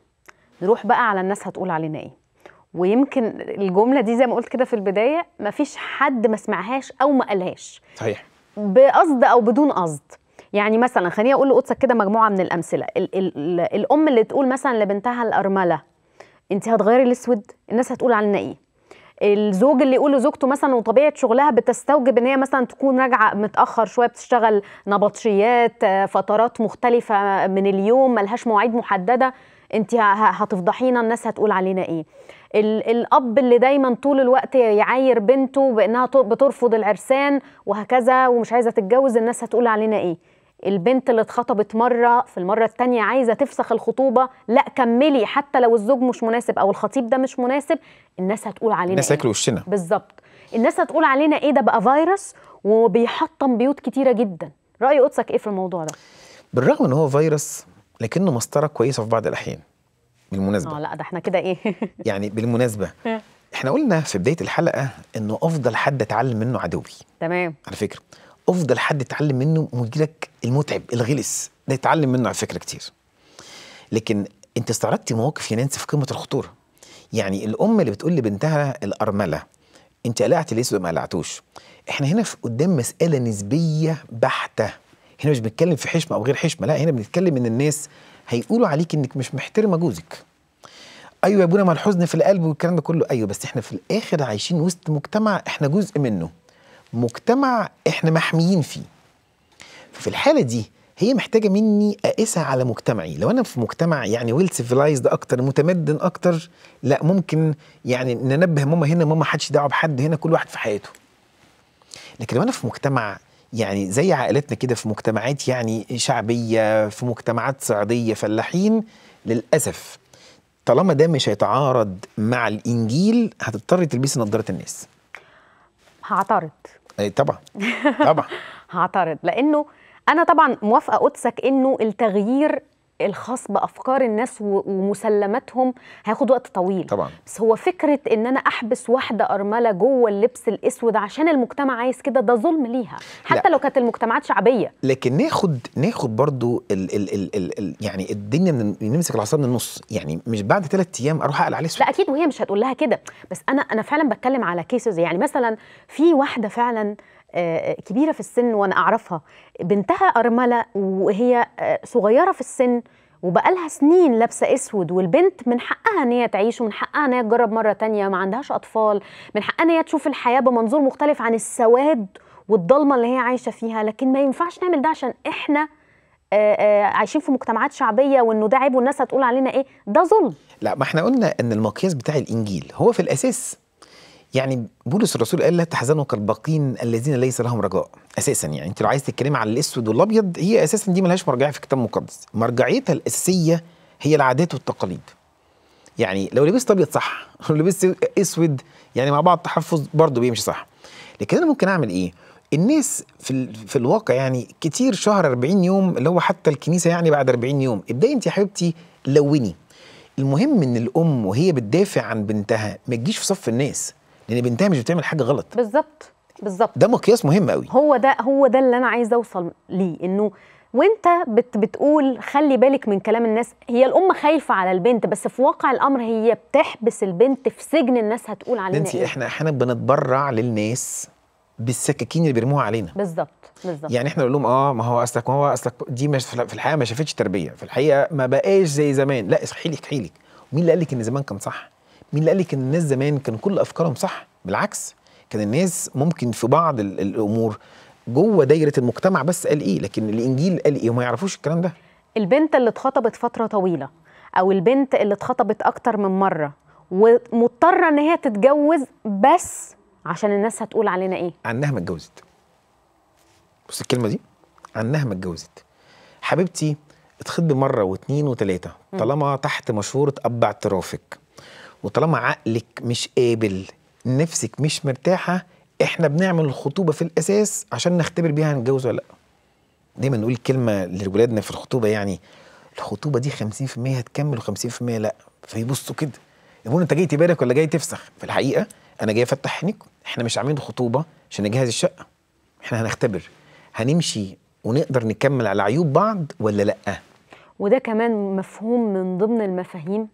نروح بقى على الناس هتقول علينا ايه ويمكن الجمله دي زي ما قلت كده في البدايه مفيش حد ما سمعهاش او ما قالهاش صحيح بقصد او بدون قصد يعني مثلا خليني اقول لقدسك كده مجموعه من الامثله الـ الـ الام اللي تقول مثلا لبنتها الارمله انت هتغيري الاسود الناس هتقول عنا ايه الزوج اللي يقول لزوجته مثلا وطبيعه شغلها بتستوجب ان هي مثلا تكون راجعه متاخر شويه بتشتغل نبطشيات آه، فترات مختلفه من اليوم ملهاش مواعيد محدده انت هتفضحينا الناس هتقول علينا ايه الاب اللي دايما طول الوقت يعاير بنته بانها بترفض العرسان وهكذا ومش عايزه تتجوز الناس هتقول علينا ايه البنت اللي اتخطبت مره في المره التانية عايزه تفسخ الخطوبه لا كملي حتى لو الزوج مش مناسب او الخطيب ده مش مناسب الناس هتقول علينا الناس إيه؟ وشنا بالظبط الناس هتقول علينا ايه ده بقى فيروس وبيحطم بيوت كتيره جدا راي قدسك ايه في الموضوع ده بالرغم ان هو فيروس لكنه مسطره كويسه في بعض الاحيان بالمناسبه اه لا ده احنا كده ايه يعني بالمناسبه اه. احنا قلنا في بدايه الحلقه انه افضل حد اتعلم منه عدوي تمام على فكره افضل حد اتعلم منه مديرك المتعب الغلس ده اتعلم منه على فكره كتير لكن انت استعرضتي مواقف يا نانسي في قمه الخطوره يعني الام اللي بتقول لبنتها الارمله انت قلعت ليه ما قلعتوش احنا هنا في قدام مساله نسبيه بحته هنا مش بنتكلم في حشمه او غير حشمه لا هنا بنتكلم ان الناس هيقولوا عليك انك مش محترمه جوزك ايوه يا ابونا ما الحزن في القلب والكلام ده كله ايوه بس احنا في الاخر عايشين وسط مجتمع احنا جزء منه مجتمع احنا محميين فيه ففي الحاله دي هي محتاجه مني اقيسها على مجتمعي لو انا في مجتمع يعني ويل سيفلايزد اكتر متمدن اكتر لا ممكن يعني ننبه ماما هنا ماما حدش دعوه بحد هنا كل واحد في حياته لكن لو انا في مجتمع يعني زي عائلتنا كده في مجتمعات يعني شعبيه في مجتمعات صعيديه فلاحين للاسف طالما ده مش هيتعارض مع الانجيل هتضطر تلبسي نظاره الناس هعترض اي طبعا طبعا هعترض لانه انا طبعا موافقه قدسك انه التغيير الخاص بافكار الناس ومسلماتهم هياخد وقت طويل طبعا بس هو فكره ان انا احبس واحده ارمله جوه اللبس الاسود عشان المجتمع عايز كده ده ظلم ليها حتى لا. لو كانت المجتمعات شعبيه لكن ناخد ناخد برضو الـ الـ الـ الـ يعني الدنيا من نمسك العصا من النص يعني مش بعد ثلاث ايام اروح اقلع عليه لا اكيد وهي مش هتقول لها كده بس انا انا فعلا بتكلم على كيسز يعني مثلا في واحده فعلا آه، كبيره في السن وانا اعرفها بنتها ارمله وهي آه، صغيره في السن وبقالها سنين لابسه اسود والبنت من حقها ان هي تعيش ومن حقها ان هي تجرب مره تانية ما عندهاش اطفال من حقها ان هي تشوف الحياه بمنظور مختلف عن السواد والضلمه اللي هي عايشه فيها لكن ما ينفعش نعمل ده عشان احنا آه، عايشين في مجتمعات شعبيه وانه ده عيب والناس هتقول علينا ايه ده ظلم لا ما احنا قلنا ان المقياس بتاع الانجيل هو في الاساس يعني بولس الرسول قال لا تحزنوا كالباقين الذين ليس لهم رجاء اساسا يعني انت لو عايز تتكلمي على الاسود والابيض هي اساسا دي ملهاش مرجعيه في الكتاب المقدس مرجعيتها الاساسيه هي العادات والتقاليد يعني لو لبست ابيض صح لو لبست اسود يعني مع بعض تحفظ برضه بيمشي صح لكن انا ممكن اعمل ايه الناس في في الواقع يعني كتير شهر 40 يوم اللي هو حتى الكنيسه يعني بعد 40 يوم ابداي انت يا حبيبتي لوني المهم ان الام وهي بتدافع عن بنتها ما تجيش في صف الناس لان بنتها مش بتعمل حاجه غلط بالظبط بالظبط ده مقياس مهم قوي هو ده هو ده اللي انا عايزه اوصل ليه انه وانت بت بتقول خلي بالك من كلام الناس هي الام خايفه على البنت بس في واقع الامر هي بتحبس البنت في سجن الناس هتقول علينا انت إيه؟ احنا احيانا بنتبرع للناس بالسكاكين اللي بيرموها علينا بالظبط بالظبط يعني احنا نقول لهم اه ما هو اصلك ما هو اصلك دي مش في الحقيقه ما شافتش تربيه في الحقيقه ما بقاش زي زمان لا اصحي لك لك مين اللي قال لك ان زمان كان صح مين اللي قال لك ان الناس زمان كان كل افكارهم صح بالعكس كان الناس ممكن في بعض الامور جوه دايره المجتمع بس قال ايه لكن الانجيل قال ايه وما يعرفوش الكلام ده البنت اللي اتخطبت فتره طويله او البنت اللي اتخطبت اكتر من مره ومضطره ان هي تتجوز بس عشان الناس هتقول علينا ايه عنها ما اتجوزت بص الكلمه دي عنها ما اتجوزت حبيبتي اتخطبي مره واثنين وثلاثه طالما تحت مشوره اب اعترافك وطالما عقلك مش قابل نفسك مش مرتاحه احنا بنعمل الخطوبه في الاساس عشان نختبر بيها هنتجوز ولا لا دايما نقول كلمه لولادنا في الخطوبه يعني الخطوبه دي 50% هتكمل و50% لا فيبصوا كده يقولوا انت جاي تبارك ولا جاي تفسخ في الحقيقه انا جاي افتح عينيكم احنا مش عاملين خطوبه عشان نجهز الشقه احنا هنختبر هنمشي ونقدر نكمل على عيوب بعض ولا لا وده كمان مفهوم من ضمن المفاهيم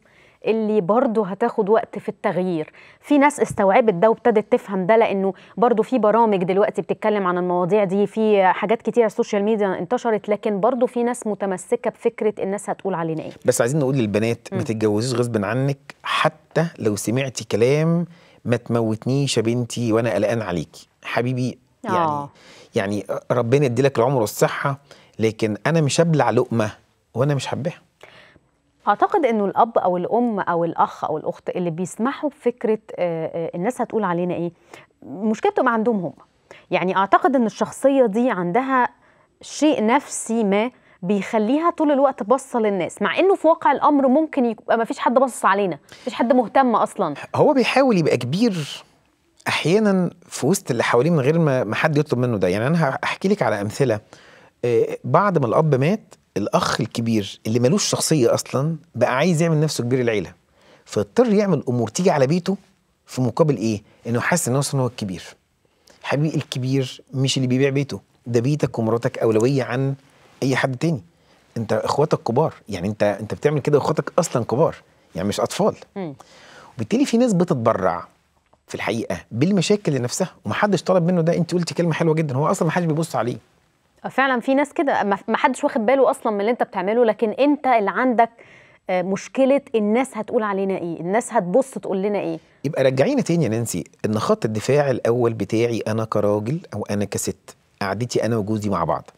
اللي برضه هتاخد وقت في التغيير في ناس استوعبت ده وابتدت تفهم ده لانه برضه في برامج دلوقتي بتتكلم عن المواضيع دي في حاجات كتير على السوشيال ميديا انتشرت لكن برضه في ناس متمسكه بفكره الناس هتقول علينا ايه بس عايزين نقول للبنات ما تتجوزيش غصب عنك حتى لو سمعتي كلام ما تموتنيش يا بنتي وانا قلقان عليكي حبيبي آه. يعني آه. يعني ربنا يديلك العمر والصحه لكن انا مش هبلع لقمه وانا مش حباها اعتقد انه الاب او الام او الاخ او الاخت اللي بيسمحوا بفكره آه، آه، الناس هتقول علينا ايه المشكله بتبقى عندهم هم يعني اعتقد ان الشخصيه دي عندها شيء نفسي ما بيخليها طول الوقت باصه للناس مع انه في واقع الامر ممكن يبقى ما فيش حد باصص علينا مفيش حد مهتم اصلا هو بيحاول يبقى كبير احيانا في وسط اللي حواليه من غير ما حد يطلب منه ده يعني انا هحكي لك على امثله آه، بعد ما الاب مات الاخ الكبير اللي ملوش شخصيه اصلا بقى عايز يعمل نفسه كبير العيله فاضطر يعمل امور تيجي على بيته في مقابل ايه انه حاسس ان هو هو الكبير حبيبي الكبير مش اللي بيبيع بيته ده بيتك ومراتك اولويه عن اي حد تاني انت اخواتك كبار يعني انت انت بتعمل كده واخواتك اصلا كبار يعني مش اطفال وبالتالي في ناس بتتبرع في الحقيقه بالمشاكل لنفسها ومحدش طلب منه ده انت قلتي كلمه حلوه جدا هو اصلا محدش بيبص عليه آه، فعلا في ناس كده ما حدش واخد باله اصلا من اللي انت بتعمله لكن انت اللي عندك آه، مشكله الناس هتقول علينا ايه الناس هتبص تقول لنا ايه يبقى رجعينا تاني يا نانسي ان خط الدفاع الاول بتاعي انا كراجل او انا كست قعدتي انا وجوزي مع بعض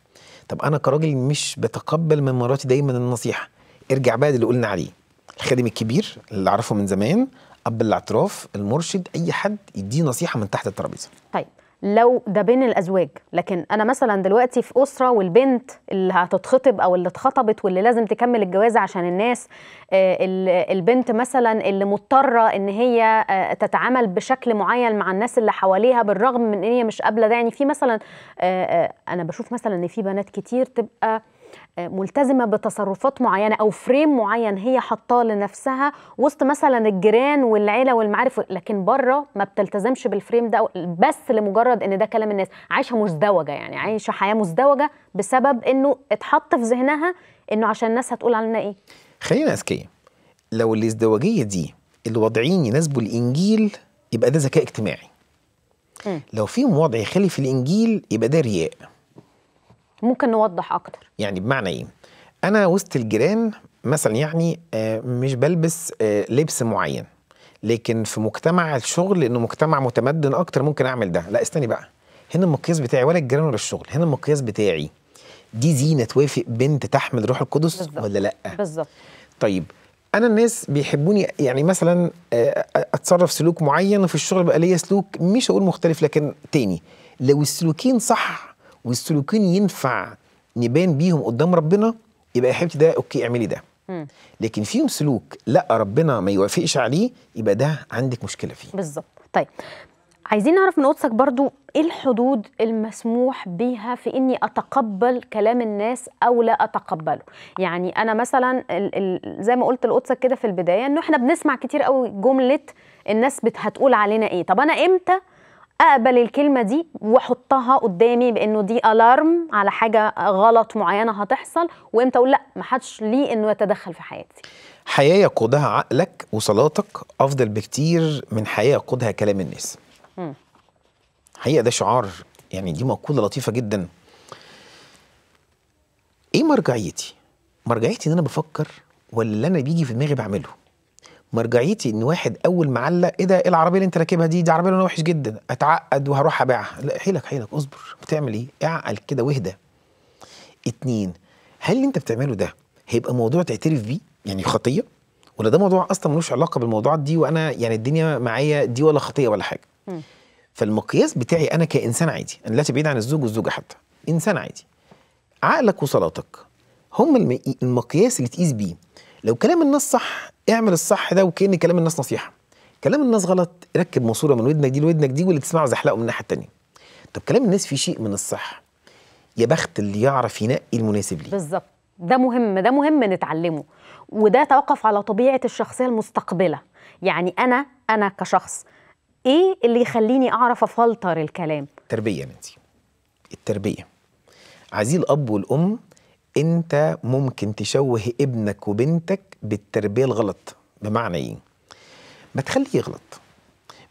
طب انا كراجل مش بتقبل من مراتي دايما النصيحه ارجع بقى اللي قلنا عليه الخادم الكبير اللي اعرفه من زمان اب الاعتراف المرشد اي حد يديه نصيحه من تحت الترابيزه طيب لو ده بين الازواج لكن انا مثلا دلوقتي في اسره والبنت اللي هتتخطب او اللي اتخطبت واللي لازم تكمل الجواز عشان الناس آه، البنت مثلا اللي مضطره ان هي آه، تتعامل بشكل معين مع الناس اللي حواليها بالرغم من ان هي مش قابله ده يعني في مثلا آه، انا بشوف مثلا ان في بنات كتير تبقى ملتزمه بتصرفات معينه او فريم معين هي حطاه لنفسها وسط مثلا الجيران والعيله والمعارف لكن بره ما بتلتزمش بالفريم ده بس لمجرد ان ده كلام الناس عايشه مزدوجه يعني عايشه حياه مزدوجه بسبب انه اتحط في ذهنها انه عشان الناس هتقول علينا ايه خلينا اذكياء لو الازدواجيه دي الوضعين يناسبوا الانجيل يبقى ده ذكاء اجتماعي م. لو فيهم وضع يخالف الانجيل يبقى ده رياء ممكن نوضح اكتر يعني بمعنى ايه انا وسط الجيران مثلا يعني آه، مش بلبس آه، لبس معين لكن في مجتمع الشغل لانه مجتمع متمدن اكتر ممكن اعمل ده لا استني بقى هنا المقياس بتاعي ولا الجيران ولا الشغل هنا المقياس بتاعي دي زينه توافق بنت تحمل روح القدس بالزبط. ولا لا بالظبط طيب انا الناس بيحبوني يعني مثلا آه، اتصرف سلوك معين وفي الشغل بقى ليا سلوك مش هقول مختلف لكن تاني لو السلوكين صح والسلوكين ينفع نبان بيهم قدام ربنا يبقى يا حبيبتي ده اوكي اعملي ده لكن فيهم سلوك لا ربنا ما يوافقش عليه يبقى ده عندك مشكله فيه بالظبط طيب عايزين نعرف من قدسك برضو ايه الحدود المسموح بيها في اني اتقبل كلام الناس او لا اتقبله يعني انا مثلا ال ال زي ما قلت لقدسك كده في البدايه انه احنا بنسمع كتير قوي جمله الناس هتقول علينا ايه طب انا امتى اقبل الكلمه دي واحطها قدامي بانه دي الارم على حاجه غلط معينه هتحصل وامتى اقول لا ما حدش ليه انه يتدخل في حياتي حياه يقودها عقلك وصلاتك افضل بكتير من حياه يقودها كلام الناس حقيقه ده شعار يعني دي مقوله لطيفه جدا ايه مرجعيتي مرجعيتي ان انا بفكر ولا اللي انا بيجي في دماغي بعمله مرجعيتي ان واحد اول ما علق ايه ده ايه العربيه اللي انت راكبها دي دي عربيه لونها وحش جدا اتعقد وهروح ابيعها لا حيلك حيلك اصبر بتعمل ايه اعقل كده واهدى اتنين هل اللي انت بتعمله ده هيبقى موضوع تعترف بيه يعني خطيه ولا ده موضوع اصلا ملوش علاقه بالموضوعات دي وانا يعني الدنيا معايا دي ولا خطيه ولا حاجه فالمقياس بتاعي انا كانسان عادي انا لا تبعيد عن الزوج والزوجه حتى انسان عادي عقلك وصلاتك هم المقياس اللي تقيس بيه لو كلام الناس صح اعمل الصح ده وكأن كلام الناس نصيحة كلام الناس غلط ركب ماسورة من ودنك دي لودنك دي واللي تسمعه زحلقه من الناحية الثانيه طب كلام الناس فيه شيء من الصح يا بخت اللي يعرف ينقي المناسب ليه بالظبط ده مهم ده مهم نتعلمه وده يتوقف على طبيعة الشخصية المستقبلة يعني أنا أنا كشخص إيه اللي يخليني أعرف أفلتر الكلام تربية يا منتي التربية عايزين الأب والأم انت ممكن تشوه ابنك وبنتك بالتربيه الغلط بمعنى ايه ما تخليه يغلط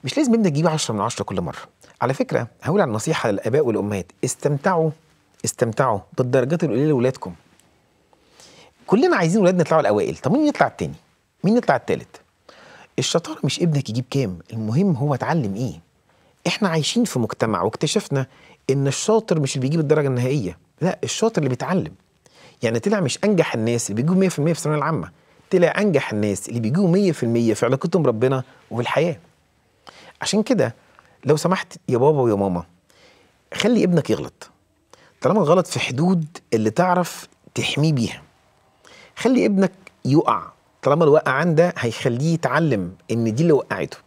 مش لازم ابنك يجيب 10 من 10 كل مره على فكره هقول على نصيحه للاباء والامهات استمتعوا استمتعوا بالدرجات القليله لاولادكم كلنا عايزين اولادنا يطلعوا الاوائل طب مين يطلع التاني مين يطلع التالت الشطاره مش ابنك يجيب كام المهم هو اتعلم ايه احنا عايشين في مجتمع واكتشفنا ان الشاطر مش اللي بيجيب الدرجه النهائيه لا الشاطر اللي بيتعلم يعني طلع مش انجح الناس اللي بيجيبوا 100% في الثانويه العامه طلع انجح الناس اللي بيجيبوا 100% في علاقتهم بربنا وفي الحياه عشان كده لو سمحت يا بابا ويا ماما خلي ابنك يغلط طالما غلط في حدود اللي تعرف تحميه بيها خلي ابنك يقع طالما الوقعان ده هيخليه يتعلم ان دي اللي وقعته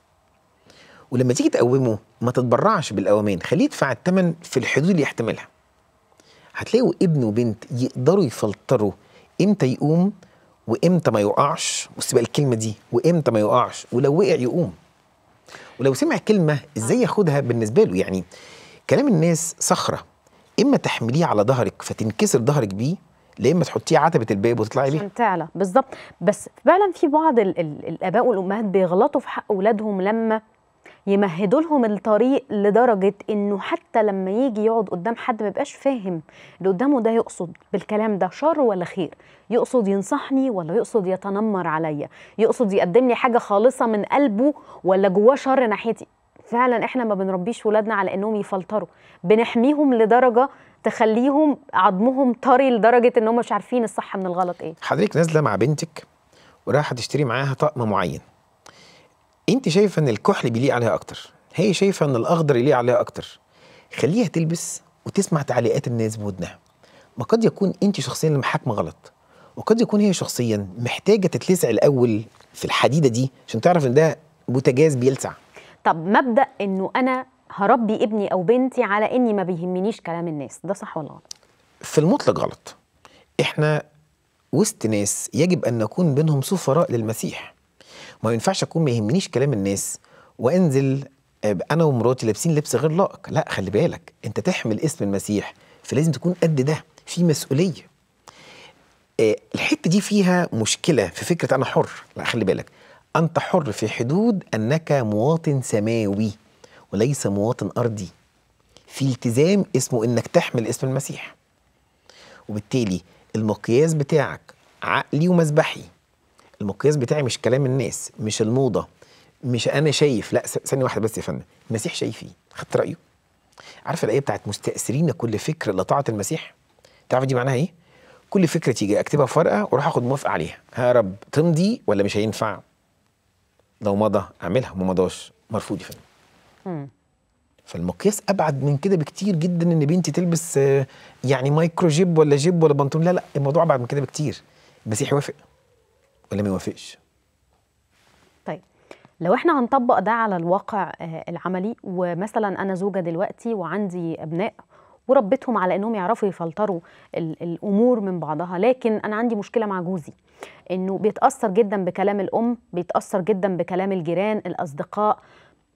ولما تيجي تقومه ما تتبرعش بالاوامين خليه يدفع الثمن في الحدود اللي يحتملها هتلاقوا ابن وبنت يقدروا يفلتروا امتى يقوم وامتى ما يقعش بص بقى الكلمه دي وامتى ما يقعش ولو وقع يقوم ولو سمع كلمه ازاي ياخدها بالنسبه له يعني كلام الناس صخره اما تحمليه على ظهرك فتنكسر ظهرك بيه لا اما تحطيه عتبه الباب وتطلعي بيه عشان تعلى بالظبط بس فعلا في بعض الاباء والامهات بيغلطوا في حق اولادهم لما يمهدوا لهم الطريق لدرجه انه حتى لما يجي يقعد قدام حد ما بيبقاش فاهم اللي قدامه ده يقصد بالكلام ده شر ولا خير يقصد ينصحني ولا يقصد يتنمر عليا يقصد يقدم لي حاجه خالصه من قلبه ولا جواه شر ناحيتي فعلا احنا ما بنربيش ولادنا على انهم يفلتروا بنحميهم لدرجه تخليهم عظمهم طري لدرجه ان هم مش عارفين الصح من الغلط ايه حضرتك نازله مع بنتك ورايحه تشتري معاها طقم معين انت شايفه ان الكحل بيليق عليها اكتر هي شايفه ان الاخضر يليق عليها اكتر خليها تلبس وتسمع تعليقات الناس بودنها ما قد يكون انت شخصيا المحاكمه محاكمه غلط وقد يكون هي شخصيا محتاجه تتلسع الاول في الحديده دي عشان تعرف ان ده بوتاجاز بيلسع طب مبدا انه انا هربي ابني او بنتي على اني ما بيهمنيش كلام الناس ده صح ولا غلط في المطلق غلط احنا وسط ناس يجب ان نكون بينهم سفراء للمسيح ما ينفعش اكون ما يهمنيش كلام الناس وانزل آه، انا ومراتي لابسين لبس غير لائق لا خلي بالك انت تحمل اسم المسيح فلازم تكون قد ده في مسؤوليه آه، الحته دي فيها مشكله في فكره انا حر لا خلي بالك انت حر في حدود انك مواطن سماوي وليس مواطن ارضي في التزام اسمه انك تحمل اسم المسيح وبالتالي المقياس بتاعك عقلي ومذبحي المقياس بتاعي مش كلام الناس مش الموضه مش انا شايف لا ثانيه واحده بس يا فندم المسيح شايف ايه خدت رايه عارف الايه بتاعت مستاثرين كل فكر لطاعه المسيح تعرف دي معناها ايه كل فكره تيجي اكتبها في ورقه واروح اخد موافقه عليها ها رب تمضي ولا مش هينفع لو مضى اعملها ما مضاش مرفوض يا فندم فالمقياس ابعد من كده بكتير جدا ان بنتي تلبس آه، يعني مايكرو جيب ولا جيب ولا بنطلون لا لا الموضوع ابعد من كده بكتير المسيح وافق ولا ما يوافقش طيب لو احنا هنطبق ده على الواقع آه، العملي ومثلا انا زوجه دلوقتي وعندي ابناء وربيتهم على انهم يعرفوا يفلتروا الامور من بعضها لكن انا عندي مشكله مع جوزي انه بيتاثر جدا بكلام الام بيتاثر جدا بكلام الجيران الاصدقاء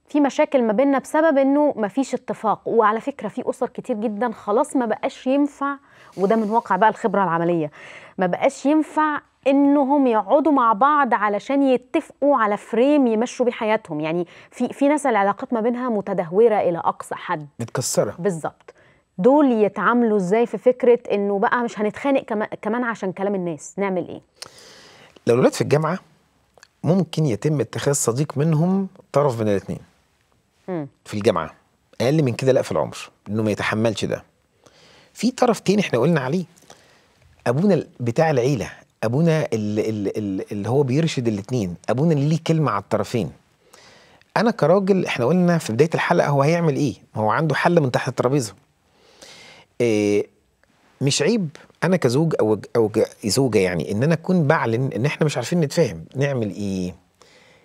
في مشاكل ما بيننا بسبب انه ما فيش اتفاق وعلى فكره في اسر كتير جدا خلاص ما بقاش ينفع وده من واقع بقى الخبره العمليه ما بقاش ينفع انهم يقعدوا مع بعض علشان يتفقوا على فريم يمشوا بيه حياتهم يعني في في ناس العلاقات ما بينها متدهوره الى اقصى حد متكسره بالظبط دول يتعاملوا ازاي في فكره انه بقى مش هنتخانق كمان عشان كلام الناس نعمل ايه لو الولاد في الجامعه ممكن يتم اتخاذ صديق منهم طرف من الاثنين في الجامعه اقل من كده لا في العمر انه ما يتحملش ده في طرف تاني احنا قلنا عليه ابونا بتاع العيله ابونا اللي اللي هو بيرشد الاثنين ابونا اللي ليه كلمه على الطرفين انا كراجل احنا قلنا في بدايه الحلقه هو هيعمل ايه هو عنده حل من تحت الترابيزه إيه مش عيب انا كزوج او او زوجه يعني ان انا اكون بعلن ان احنا مش عارفين نتفاهم نعمل ايه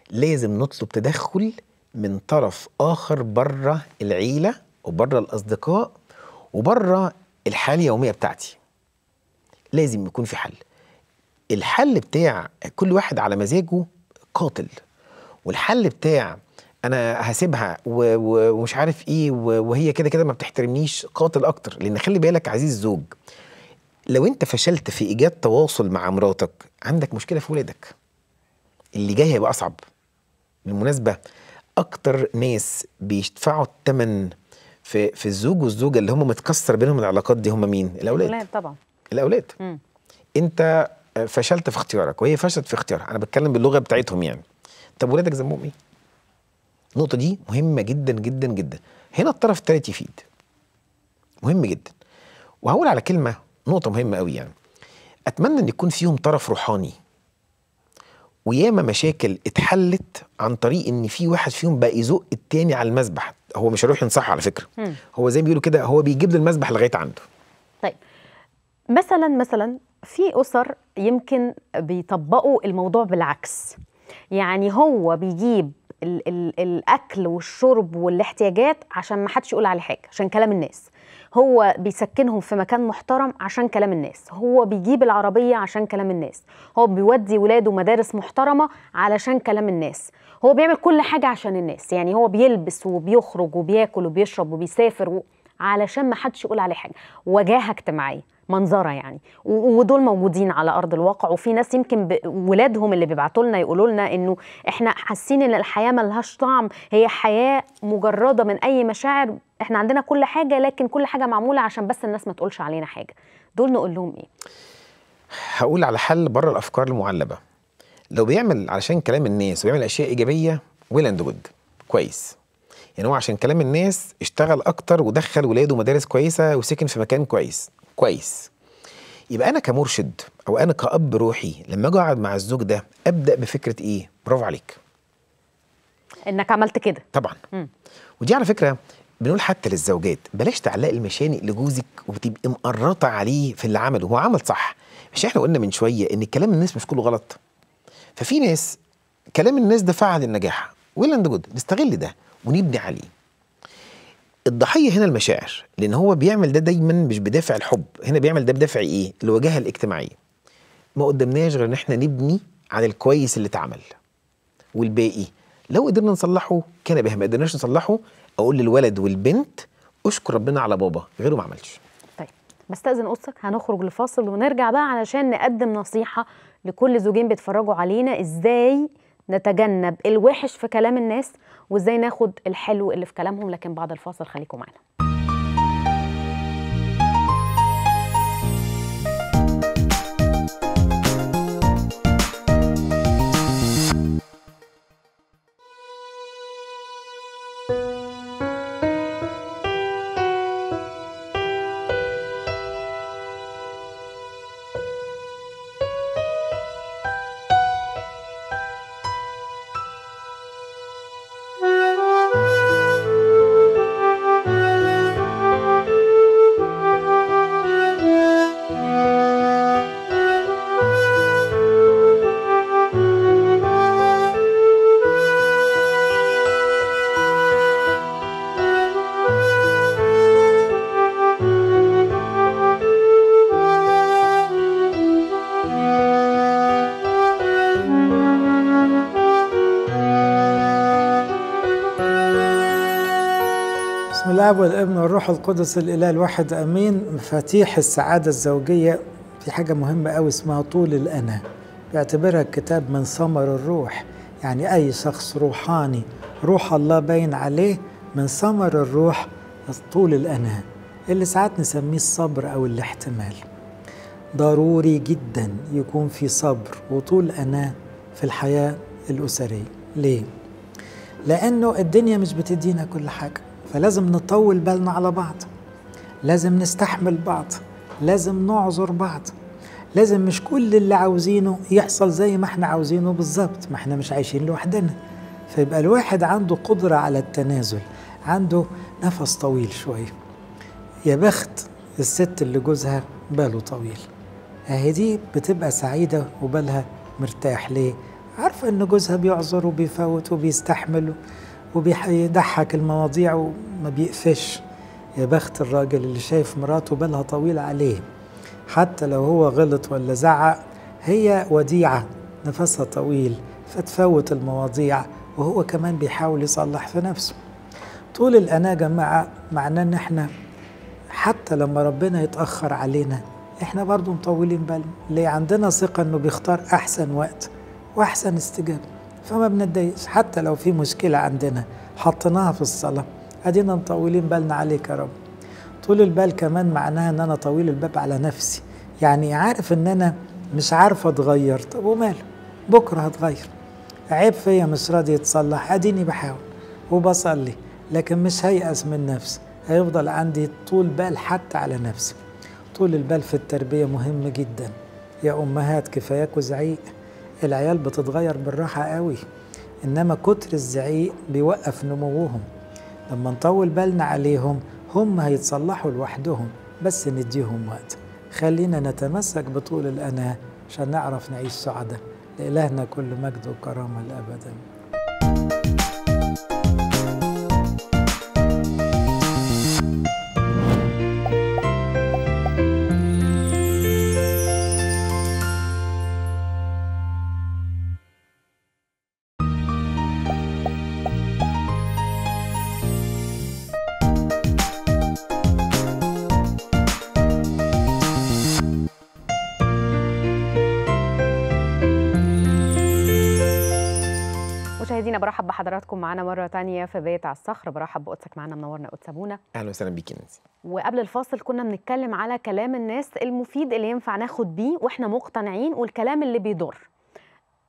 لازم نطلب تدخل من طرف اخر بره العيله وبره الاصدقاء وبره الحاله اليوميه بتاعتي لازم يكون في حل الحل بتاع كل واحد على مزاجه قاتل والحل بتاع انا هسيبها ومش عارف ايه وهي كده كده ما بتحترمنيش قاتل اكتر لان خلي بالك عزيز زوج لو انت فشلت في ايجاد تواصل مع مراتك عندك مشكله في ولادك اللي جاي هيبقى اصعب بالمناسبه اكتر ناس بيدفعوا الثمن في في الزوج والزوجه اللي هم متكسر بينهم العلاقات دي هم مين الاولاد الاولاد طبعا الاولاد مم. انت فشلت في اختيارك وهي فشلت في اختيارها انا بتكلم باللغه بتاعتهم يعني طب ولادك ذنبهم ايه النقطه دي مهمه جدا جدا جدا هنا الطرف الثالث يفيد مهم جدا وهقول على كلمه نقطه مهمه قوي يعني اتمنى ان يكون فيهم طرف روحاني وياما مشاكل اتحلت عن طريق ان في واحد فيهم بقى يزق التاني على المذبح هو مش هيروح ينصحه على فكره هو زي ما بيقولوا كده هو بيجيب له المذبح لغايه عنده طيب مثلا مثلا في أسر يمكن بيطبقوا الموضوع بالعكس يعني هو بيجيب الـ الـ الأكل والشرب والاحتياجات عشان ما حدش يقول عليه حاجة عشان كلام الناس هو بيسكنهم في مكان محترم عشان كلام الناس هو بيجيب العربية عشان كلام الناس هو بيودي ولاده مدارس محترمة علشان كلام الناس هو بيعمل كل حاجة عشان الناس يعني هو بيلبس وبيخرج وبياكل وبيشرب وبيسافر علشان ما حدش يقول عليه حاجة وجاهة اجتماعية منظره يعني ودول موجودين على ارض الواقع وفي ناس يمكن ولادهم اللي بيبعتوا لنا يقولوا لنا انه احنا حاسين ان الحياه ملهاش طعم هي حياه مجرده من اي مشاعر احنا عندنا كل حاجه لكن كل حاجه معموله عشان بس الناس ما تقولش علينا حاجه دول نقول لهم ايه هقول على حل بره الافكار المعلبه لو بيعمل علشان كلام الناس وبيعمل اشياء ايجابيه ويل اند جود كويس يعني هو عشان كلام الناس اشتغل اكتر ودخل ولاده مدارس كويسه وسكن في مكان كويس كويس يبقى انا كمرشد او انا كاب روحي لما اجي اقعد مع الزوج ده ابدا بفكره ايه برافو عليك انك عملت كده طبعا م. ودي على فكره بنقول حتى للزوجات بلاش تعلقي المشانق لجوزك وتبقي مقرطه عليه في اللي عمله هو عمل صح مش احنا قلنا من شويه ان كلام الناس مش كله غلط ففي ناس كلام الناس ده فعل النجاح ويل اند جود نستغل ده ونبني عليه الضحيه هنا المشاعر لان هو بيعمل ده دايما مش بدافع الحب هنا بيعمل ده بدافع ايه الواجهه الاجتماعيه ما قدمناش غير ان احنا نبني على الكويس اللي اتعمل والباقي لو قدرنا نصلحه كان بها ما قدرناش نصلحه اقول للولد والبنت اشكر ربنا على بابا غيره ما عملش طيب بستاذن قصتك هنخرج لفاصل ونرجع بقى علشان نقدم نصيحه لكل زوجين بيتفرجوا علينا ازاي نتجنب الوحش في كلام الناس وازاي ناخد الحلو اللي في كلامهم لكن بعد الفاصل خليكم معانا الاب والابن والروح القدس الاله الواحد امين مفاتيح السعاده الزوجيه في حاجه مهمه قوي اسمها طول الانا بيعتبرها الكتاب من ثمر الروح يعني اي شخص روحاني روح الله باين عليه من ثمر الروح طول الانا اللي ساعات نسميه الصبر او الاحتمال ضروري جدا يكون في صبر وطول انا في الحياه الاسريه ليه لانه الدنيا مش بتدينا كل حاجه فلازم نطول بالنا على بعض لازم نستحمل بعض لازم نعذر بعض لازم مش كل اللي عاوزينه يحصل زي ما احنا عاوزينه بالظبط ما احنا مش عايشين لوحدنا فيبقى الواحد عنده قدرة على التنازل عنده نفس طويل شوية يا بخت الست اللي جوزها باله طويل اهي دي بتبقى سعيدة وبالها مرتاح ليه عارفة ان جوزها بيعذر وبيفوت وبيستحمل وبيضحك المواضيع وما بيقفش يا بخت الراجل اللي شايف مراته بالها طويل عليه حتى لو هو غلط ولا زعق هي وديعة نفسها طويل فتفوت المواضيع وهو كمان بيحاول يصلح في نفسه طول الأنا جماعة معناه إن إحنا حتى لما ربنا يتأخر علينا إحنا برضو مطولين بالنا اللي عندنا ثقة إنه بيختار أحسن وقت وأحسن استجابة فما بنتضايقش حتى لو في مشكلة عندنا حطيناها في الصلاة ادينا مطولين بالنا عليك يا رب طول البال كمان معناها ان انا طويل الباب على نفسي يعني عارف ان انا مش عارفة اتغير طب وماله بكرة هتغير عيب فيا مش راضي يتصلح اديني بحاول وبصلي لكن مش هيأس من نفسي هيفضل عندي طول بال حتى على نفسي طول البال في التربية مهم جدا يا أمهات كفاياكوا زعيق العيال بتتغير بالراحة قوي إنما كتر الزعيق بيوقف نموهم لما نطول بالنا عليهم هم هيتصلحوا لوحدهم بس نديهم وقت خلينا نتمسك بطول الأنا عشان نعرف نعيش سعداء لإلهنا كل مجد وكرامة لأبداً برحب بحضراتكم معانا مره تانية في بيت على الصخر برحب بقدسك معانا منورنا قدس ابونا اهلا وسهلا بيكي نانسي وقبل الفاصل كنا بنتكلم على كلام الناس المفيد اللي ينفع ناخد بيه واحنا مقتنعين والكلام اللي بيضر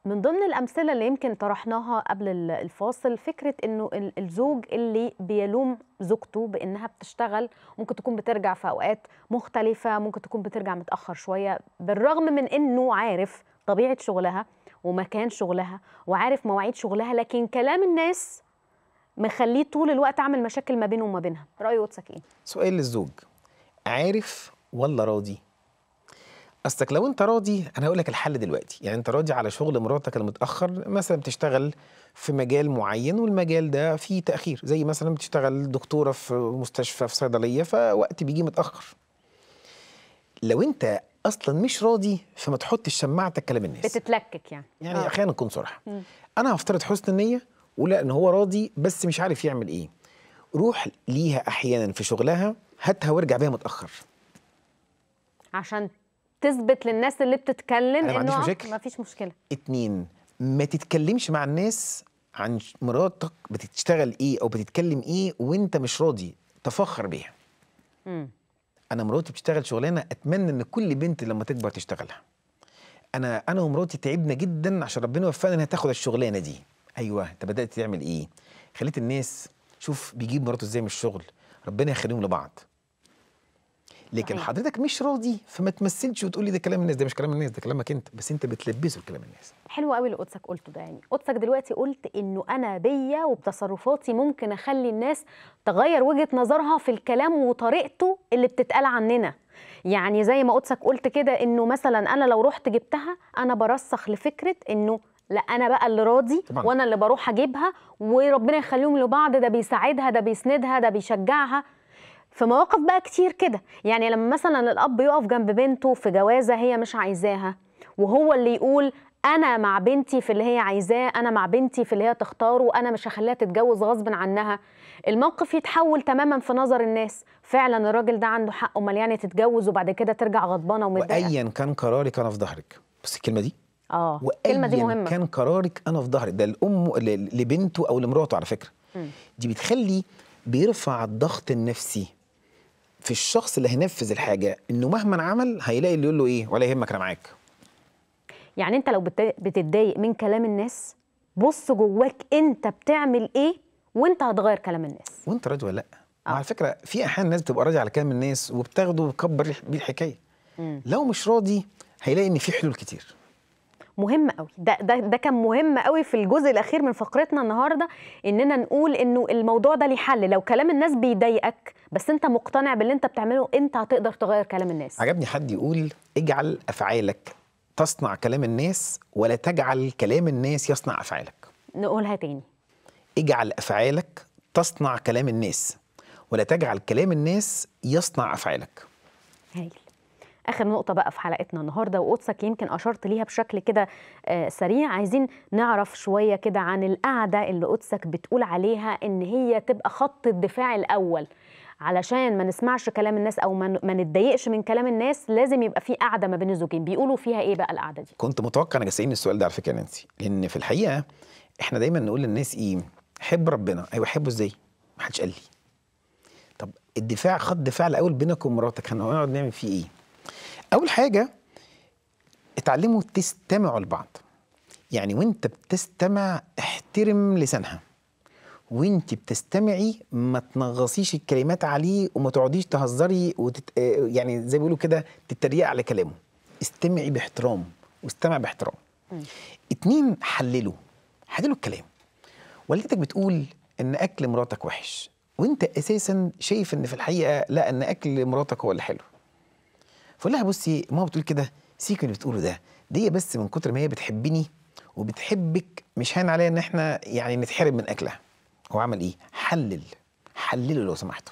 من ضمن الامثله اللي يمكن طرحناها قبل الفاصل فكره انه الزوج اللي بيلوم زوجته بانها بتشتغل ممكن تكون بترجع في اوقات مختلفه ممكن تكون بترجع متاخر شويه بالرغم من انه عارف طبيعه شغلها ومكان شغلها وعارف مواعيد شغلها لكن كلام الناس مخليه طول الوقت عامل مشاكل ما بينه وما بينها راي واتساك ايه سؤال للزوج عارف ولا راضي اصلك لو انت راضي انا هقول لك الحل دلوقتي يعني انت راضي على شغل مراتك المتاخر مثلا بتشتغل في مجال معين والمجال ده فيه تاخير زي مثلا بتشتغل دكتوره في مستشفى في صيدليه فوقت بيجي متاخر لو انت اصلا مش راضي فما تحطش شماعتك كلام الناس بتتلكك يعني يعني آه. خلينا نكون صراحه انا هفترض حسن النيه ولا ان هو راضي بس مش عارف يعمل ايه روح ليها احيانا في شغلها هاتها وارجع بيها متاخر عشان تثبت للناس اللي بتتكلم انه ما فيش مشكله اتنين ما تتكلمش مع الناس عن مراتك بتشتغل ايه او بتتكلم ايه وانت مش راضي تفخر بيها امم انا مراتي بتشتغل شغلانه اتمنى ان كل بنت لما تكبر تشتغلها انا انا ومراتي تعبنا جدا عشان ربنا وفقنا انها تاخد الشغلانه دي ايوه انت بدات تعمل ايه خليت الناس شوف بيجيب مراته ازاي من الشغل ربنا يخليهم لبعض لكن صحيح. حضرتك مش راضي فما تمثلش وتقولي ده كلام الناس ده مش كلام الناس ده كلامك انت بس انت بتلبسه لكلام الناس حلو قوي اللي قدسك قلته ده يعني قدسك دلوقتي قلت انه انا بيا وبتصرفاتي ممكن اخلي الناس تغير وجهه نظرها في الكلام وطريقته اللي بتتقال عننا يعني زي ما قدسك قلت كده انه مثلا انا لو رحت جبتها انا برسخ لفكره انه لا انا بقى اللي راضي طبعا. وانا اللي بروح اجيبها وربنا يخليهم لبعض ده بيساعدها ده بيسندها ده بيشجعها في مواقف بقى كتير كده يعني لما مثلا الاب يقف جنب بنته في جوازه هي مش عايزاها وهو اللي يقول انا مع بنتي في اللي هي عايزاه انا مع بنتي في اللي هي تختاره انا مش هخليها تتجوز غصب عنها الموقف يتحول تماما في نظر الناس فعلا الراجل ده عنده حق امال يعني تتجوز وبعد كده ترجع غضبانه ومتضايقه وايا كان قرارك انا في ظهرك بس الكلمه دي اه الكلمه دي مهمه كان قرارك انا في ظهرك ده الام لبنته او لمراته على فكره م. دي بتخلي بيرفع الضغط النفسي في الشخص اللي هينفذ الحاجه انه مهما عمل هيلاقي اللي يقول له ايه ولا يهمك انا معاك يعني انت لو بتتضايق من كلام الناس بص جواك انت بتعمل ايه وانت هتغير كلام الناس وانت راضي ولا لا آه. على فكره في احيان ناس بتبقى راضيه على كلام الناس وبتاخده وبتكبر بيه الحكايه لو مش راضي هيلاقي ان في حلول كتير مهم قوي ده ده ده كان مهم قوي في الجزء الاخير من فقرتنا النهارده اننا نقول انه الموضوع ده ليه حل لو كلام الناس بيضايقك بس انت مقتنع باللي انت بتعمله انت هتقدر تغير كلام الناس عجبني حد يقول اجعل افعالك تصنع كلام الناس ولا تجعل كلام الناس يصنع افعالك نقولها تاني اجعل افعالك تصنع كلام الناس ولا تجعل كلام الناس يصنع افعالك هايل اخر نقطه بقى في حلقتنا النهارده وقدسك يمكن اشرت ليها بشكل كده آه، سريع عايزين نعرف شويه كده عن القعده اللي قدسك بتقول عليها ان هي تبقى خط الدفاع الاول علشان ما نسمعش كلام الناس او ما نتضايقش من كلام الناس لازم يبقى في قعده ما بين الزوجين بيقولوا فيها ايه بقى القعده دي كنت متوقع انك جايين السؤال ده على فكره نانسي لان في الحقيقه احنا دايما نقول للناس ايه حب ربنا ايوه حبه ازاي ما حدش قال لي طب الدفاع خط دفاع الاول بينك ومراتك هنقعد نعمل فيه ايه اول حاجه اتعلموا تستمعوا لبعض يعني وانت بتستمع احترم لسانها وانت بتستمعي ما تنغصيش الكلمات عليه وما تقعديش تهزري وتت... آه، يعني زي ما بيقولوا كده تتريق على كلامه استمعي باحترام واستمع باحترام اتنين حللوا حللوا الكلام والدتك بتقول ان اكل مراتك وحش وانت اساسا شايف ان في الحقيقه لا ان اكل مراتك هو اللي حلو فقول لها بصي ماما بتقول كده سيكي اللي بتقوله ده دي بس من كتر ما هي بتحبني وبتحبك مش هان عليا ان احنا يعني نتحرم من اكلها هو عمل ايه حلل حلله لو سمحت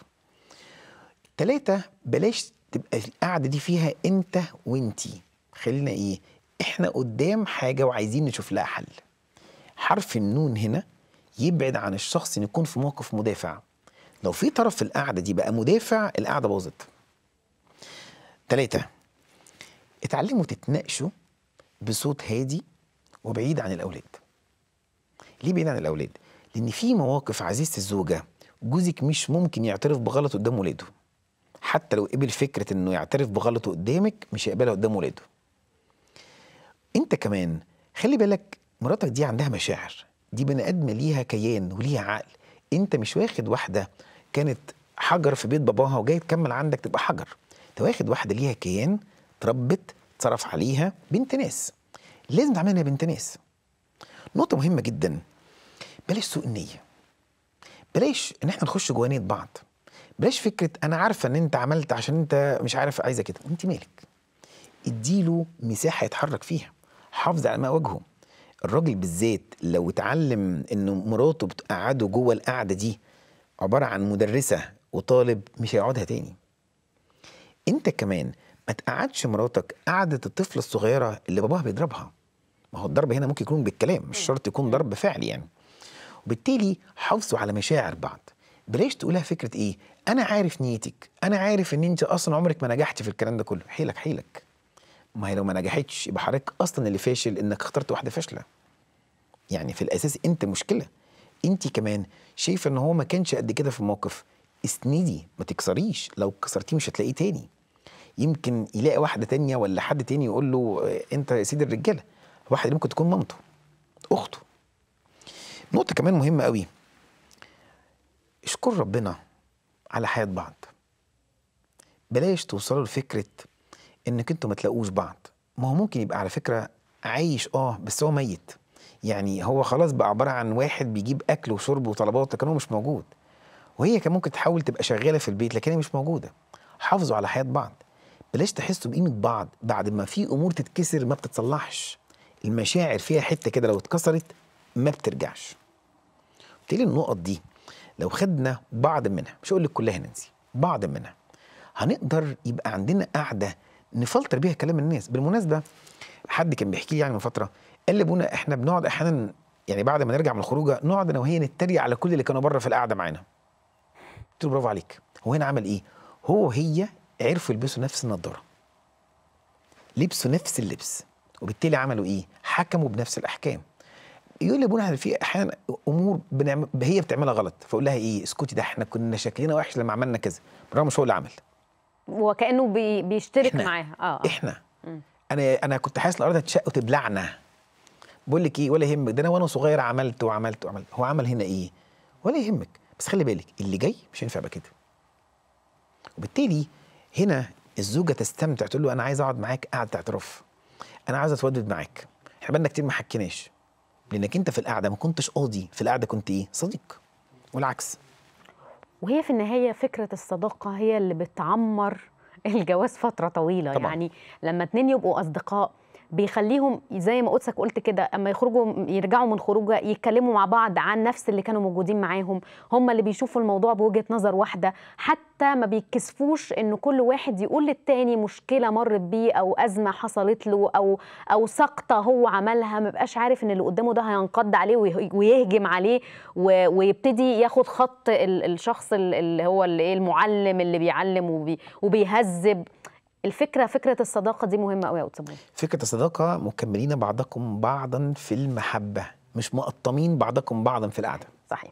ثلاثة بلاش تبقى القعدة دي فيها انت وانتي خلينا ايه احنا قدام حاجة وعايزين نشوف لها حل حرف النون هنا يبعد عن الشخص ان يكون في موقف مدافع لو في طرف في القعدة دي بقى مدافع القعدة باظت تلاتة اتعلموا تتناقشوا بصوت هادي وبعيد عن الأولاد ليه بعيد عن الأولاد؟ لأن في مواقف عزيزة الزوجة جوزك مش ممكن يعترف بغلطه قدام ولاده حتى لو قبل فكرة انه يعترف بغلطه قدامك مش هيقبلها قدام ولاده انت كمان خلي بالك مراتك دي عندها مشاعر دي بني ادم ليها كيان وليها عقل انت مش واخد واحدة كانت حجر في بيت باباها وجاي تكمل عندك تبقى حجر واخد واحده ليها كيان اتربت اتصرف عليها بنت ناس لازم تعملها بنت ناس نقطه مهمه جدا بلاش سوء النيه بلاش ان احنا نخش جوانيه بعض بلاش فكره انا عارفه ان انت عملت عشان انت مش عارف عايزه كده انت مالك اديله مساحه يتحرك فيها حافظ على ماء وجهه الراجل بالذات لو اتعلم ان مراته بتقعده جوه القعده دي عباره عن مدرسه وطالب مش هيقعدها تاني انت كمان ما تقعدش مراتك قعدة الطفلة الصغيرة اللي باباها بيضربها ما هو الضرب هنا ممكن يكون بالكلام مش شرط يكون ضرب فعلي يعني وبالتالي حافظوا على مشاعر بعض بلاش تقولها فكرة ايه انا عارف نيتك انا عارف ان انت اصلا عمرك ما نجحت في الكلام ده كله حيلك حيلك ما هي لو ما نجحتش يبقى حضرتك اصلا اللي فاشل انك اخترت واحدة فاشلة يعني في الاساس انت مشكلة انت كمان شايفة ان هو ما كانش قد كده في الموقف اسندي ما تكسريش لو كسرتيه مش هتلاقيه تاني يمكن يلاقي واحده تانية ولا حد تاني يقول له آه، انت يا سيدي الرجاله واحد ممكن تكون مامته اخته نقطه كمان مهمه قوي اشكر ربنا على حياه بعض بلاش توصلوا لفكره انك انتوا ما تلاقوش بعض ما هو ممكن يبقى على فكره عايش اه بس هو ميت يعني هو خلاص بقى عباره عن واحد بيجيب اكل وشرب وطلبات لكن هو مش موجود وهي كان ممكن تحاول تبقى شغاله في البيت لكن هي مش موجوده حافظوا على حياه بعض بلاش تحسوا بقيمه بعض بعد ما في امور تتكسر ما بتتصلحش المشاعر فيها حته كده لو اتكسرت ما بترجعش بالتالي النقط دي لو خدنا بعض منها مش هقول لك كلها ننسي بعض منها هنقدر يبقى عندنا قاعده نفلتر بيها كلام الناس بالمناسبه حد كان بيحكي لي يعني من فتره قال لي ابونا احنا بنقعد احيانا يعني بعد ما نرجع من الخروجه نقعد انا وهي نتريق على كل اللي كانوا بره في القعده معانا قلت له برافو عليك هو هنا عمل ايه هو هي عرفوا يلبسوا نفس النضاره لبسوا نفس اللبس وبالتالي عملوا ايه حكموا بنفس الاحكام يقول لي ابونا في احيانا امور بنعمل هي بتعملها غلط فاقول لها ايه اسكتي ده احنا كنا شكلنا وحش لما عملنا كذا بالرغم مش هو اللي عمل وكانه بي بيشترك معاها اه, آه. احنا انا انا كنت حاسس الارض هتشق وتبلعنا بقول لك ايه ولا يهمك ده انا وانا صغير عملت وعملت وعملت هو عمل هنا ايه ولا يهمك بس خلي بالك اللي جاي مش هينفع يبقى كده وبالتالي هنا الزوجه تستمتع تقول له انا عايز اقعد معاك قعده اعتراف انا عايز اتودد معاك احنا بقالنا كتير ما حكيناش لانك انت في القعده ما كنتش قاضي في القعده كنت ايه صديق والعكس وهي في النهايه فكره الصداقه هي اللي بتعمر الجواز فتره طويله طبعا. يعني لما اتنين يبقوا اصدقاء بيخليهم زي ما قدسك قلت كده اما يخرجوا يرجعوا من خروجه يتكلموا مع بعض عن نفس اللي كانوا موجودين معاهم هم اللي بيشوفوا الموضوع بوجهه نظر واحده حتى ما بيتكسفوش ان كل واحد يقول للتاني مشكله مرت بيه او ازمه حصلت له او او سقطه هو عملها ما بقاش عارف ان اللي قدامه ده هينقض عليه ويهجم عليه ويبتدي ياخد خط الشخص اللي هو إيه، المعلم اللي بيعلم وبيهذب الفكره فكره الصداقه دي مهمه قوي يا فكره الصداقه مكملين بعضكم بعضا في المحبه مش مقطمين بعضكم بعضا في القعده صحيح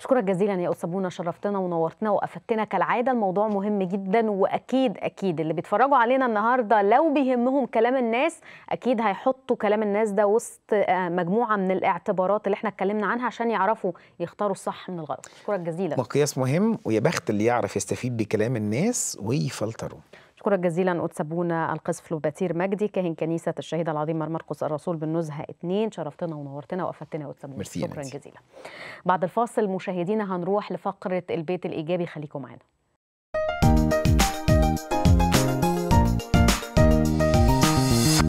أشكرك جزيلا يا أصابونا شرفتنا ونورتنا وأفدتنا كالعادة الموضوع مهم جدا وأكيد أكيد اللي بيتفرجوا علينا النهاردة لو بيهمهم كلام الناس أكيد هيحطوا كلام الناس ده وسط آه، مجموعة من الاعتبارات اللي احنا اتكلمنا عنها عشان يعرفوا يختاروا الصح من الغلط أشكرك جزيلا مقياس مهم ويا بخت اللي يعرف يستفيد بكلام الناس ويفلتروا أشكرك جزيلا أتسبونا القصف لوباتير مجدي كاهن كنيسة الشهيد العظيم مرقس الرسول بالنزهة اثنين شرفتنا ونورتنا وأفدتنا أتسبونا شكرا جزيلا بعد الفاصل مشاهدينا هنروح لفقرة البيت الإيجابي خليكم معنا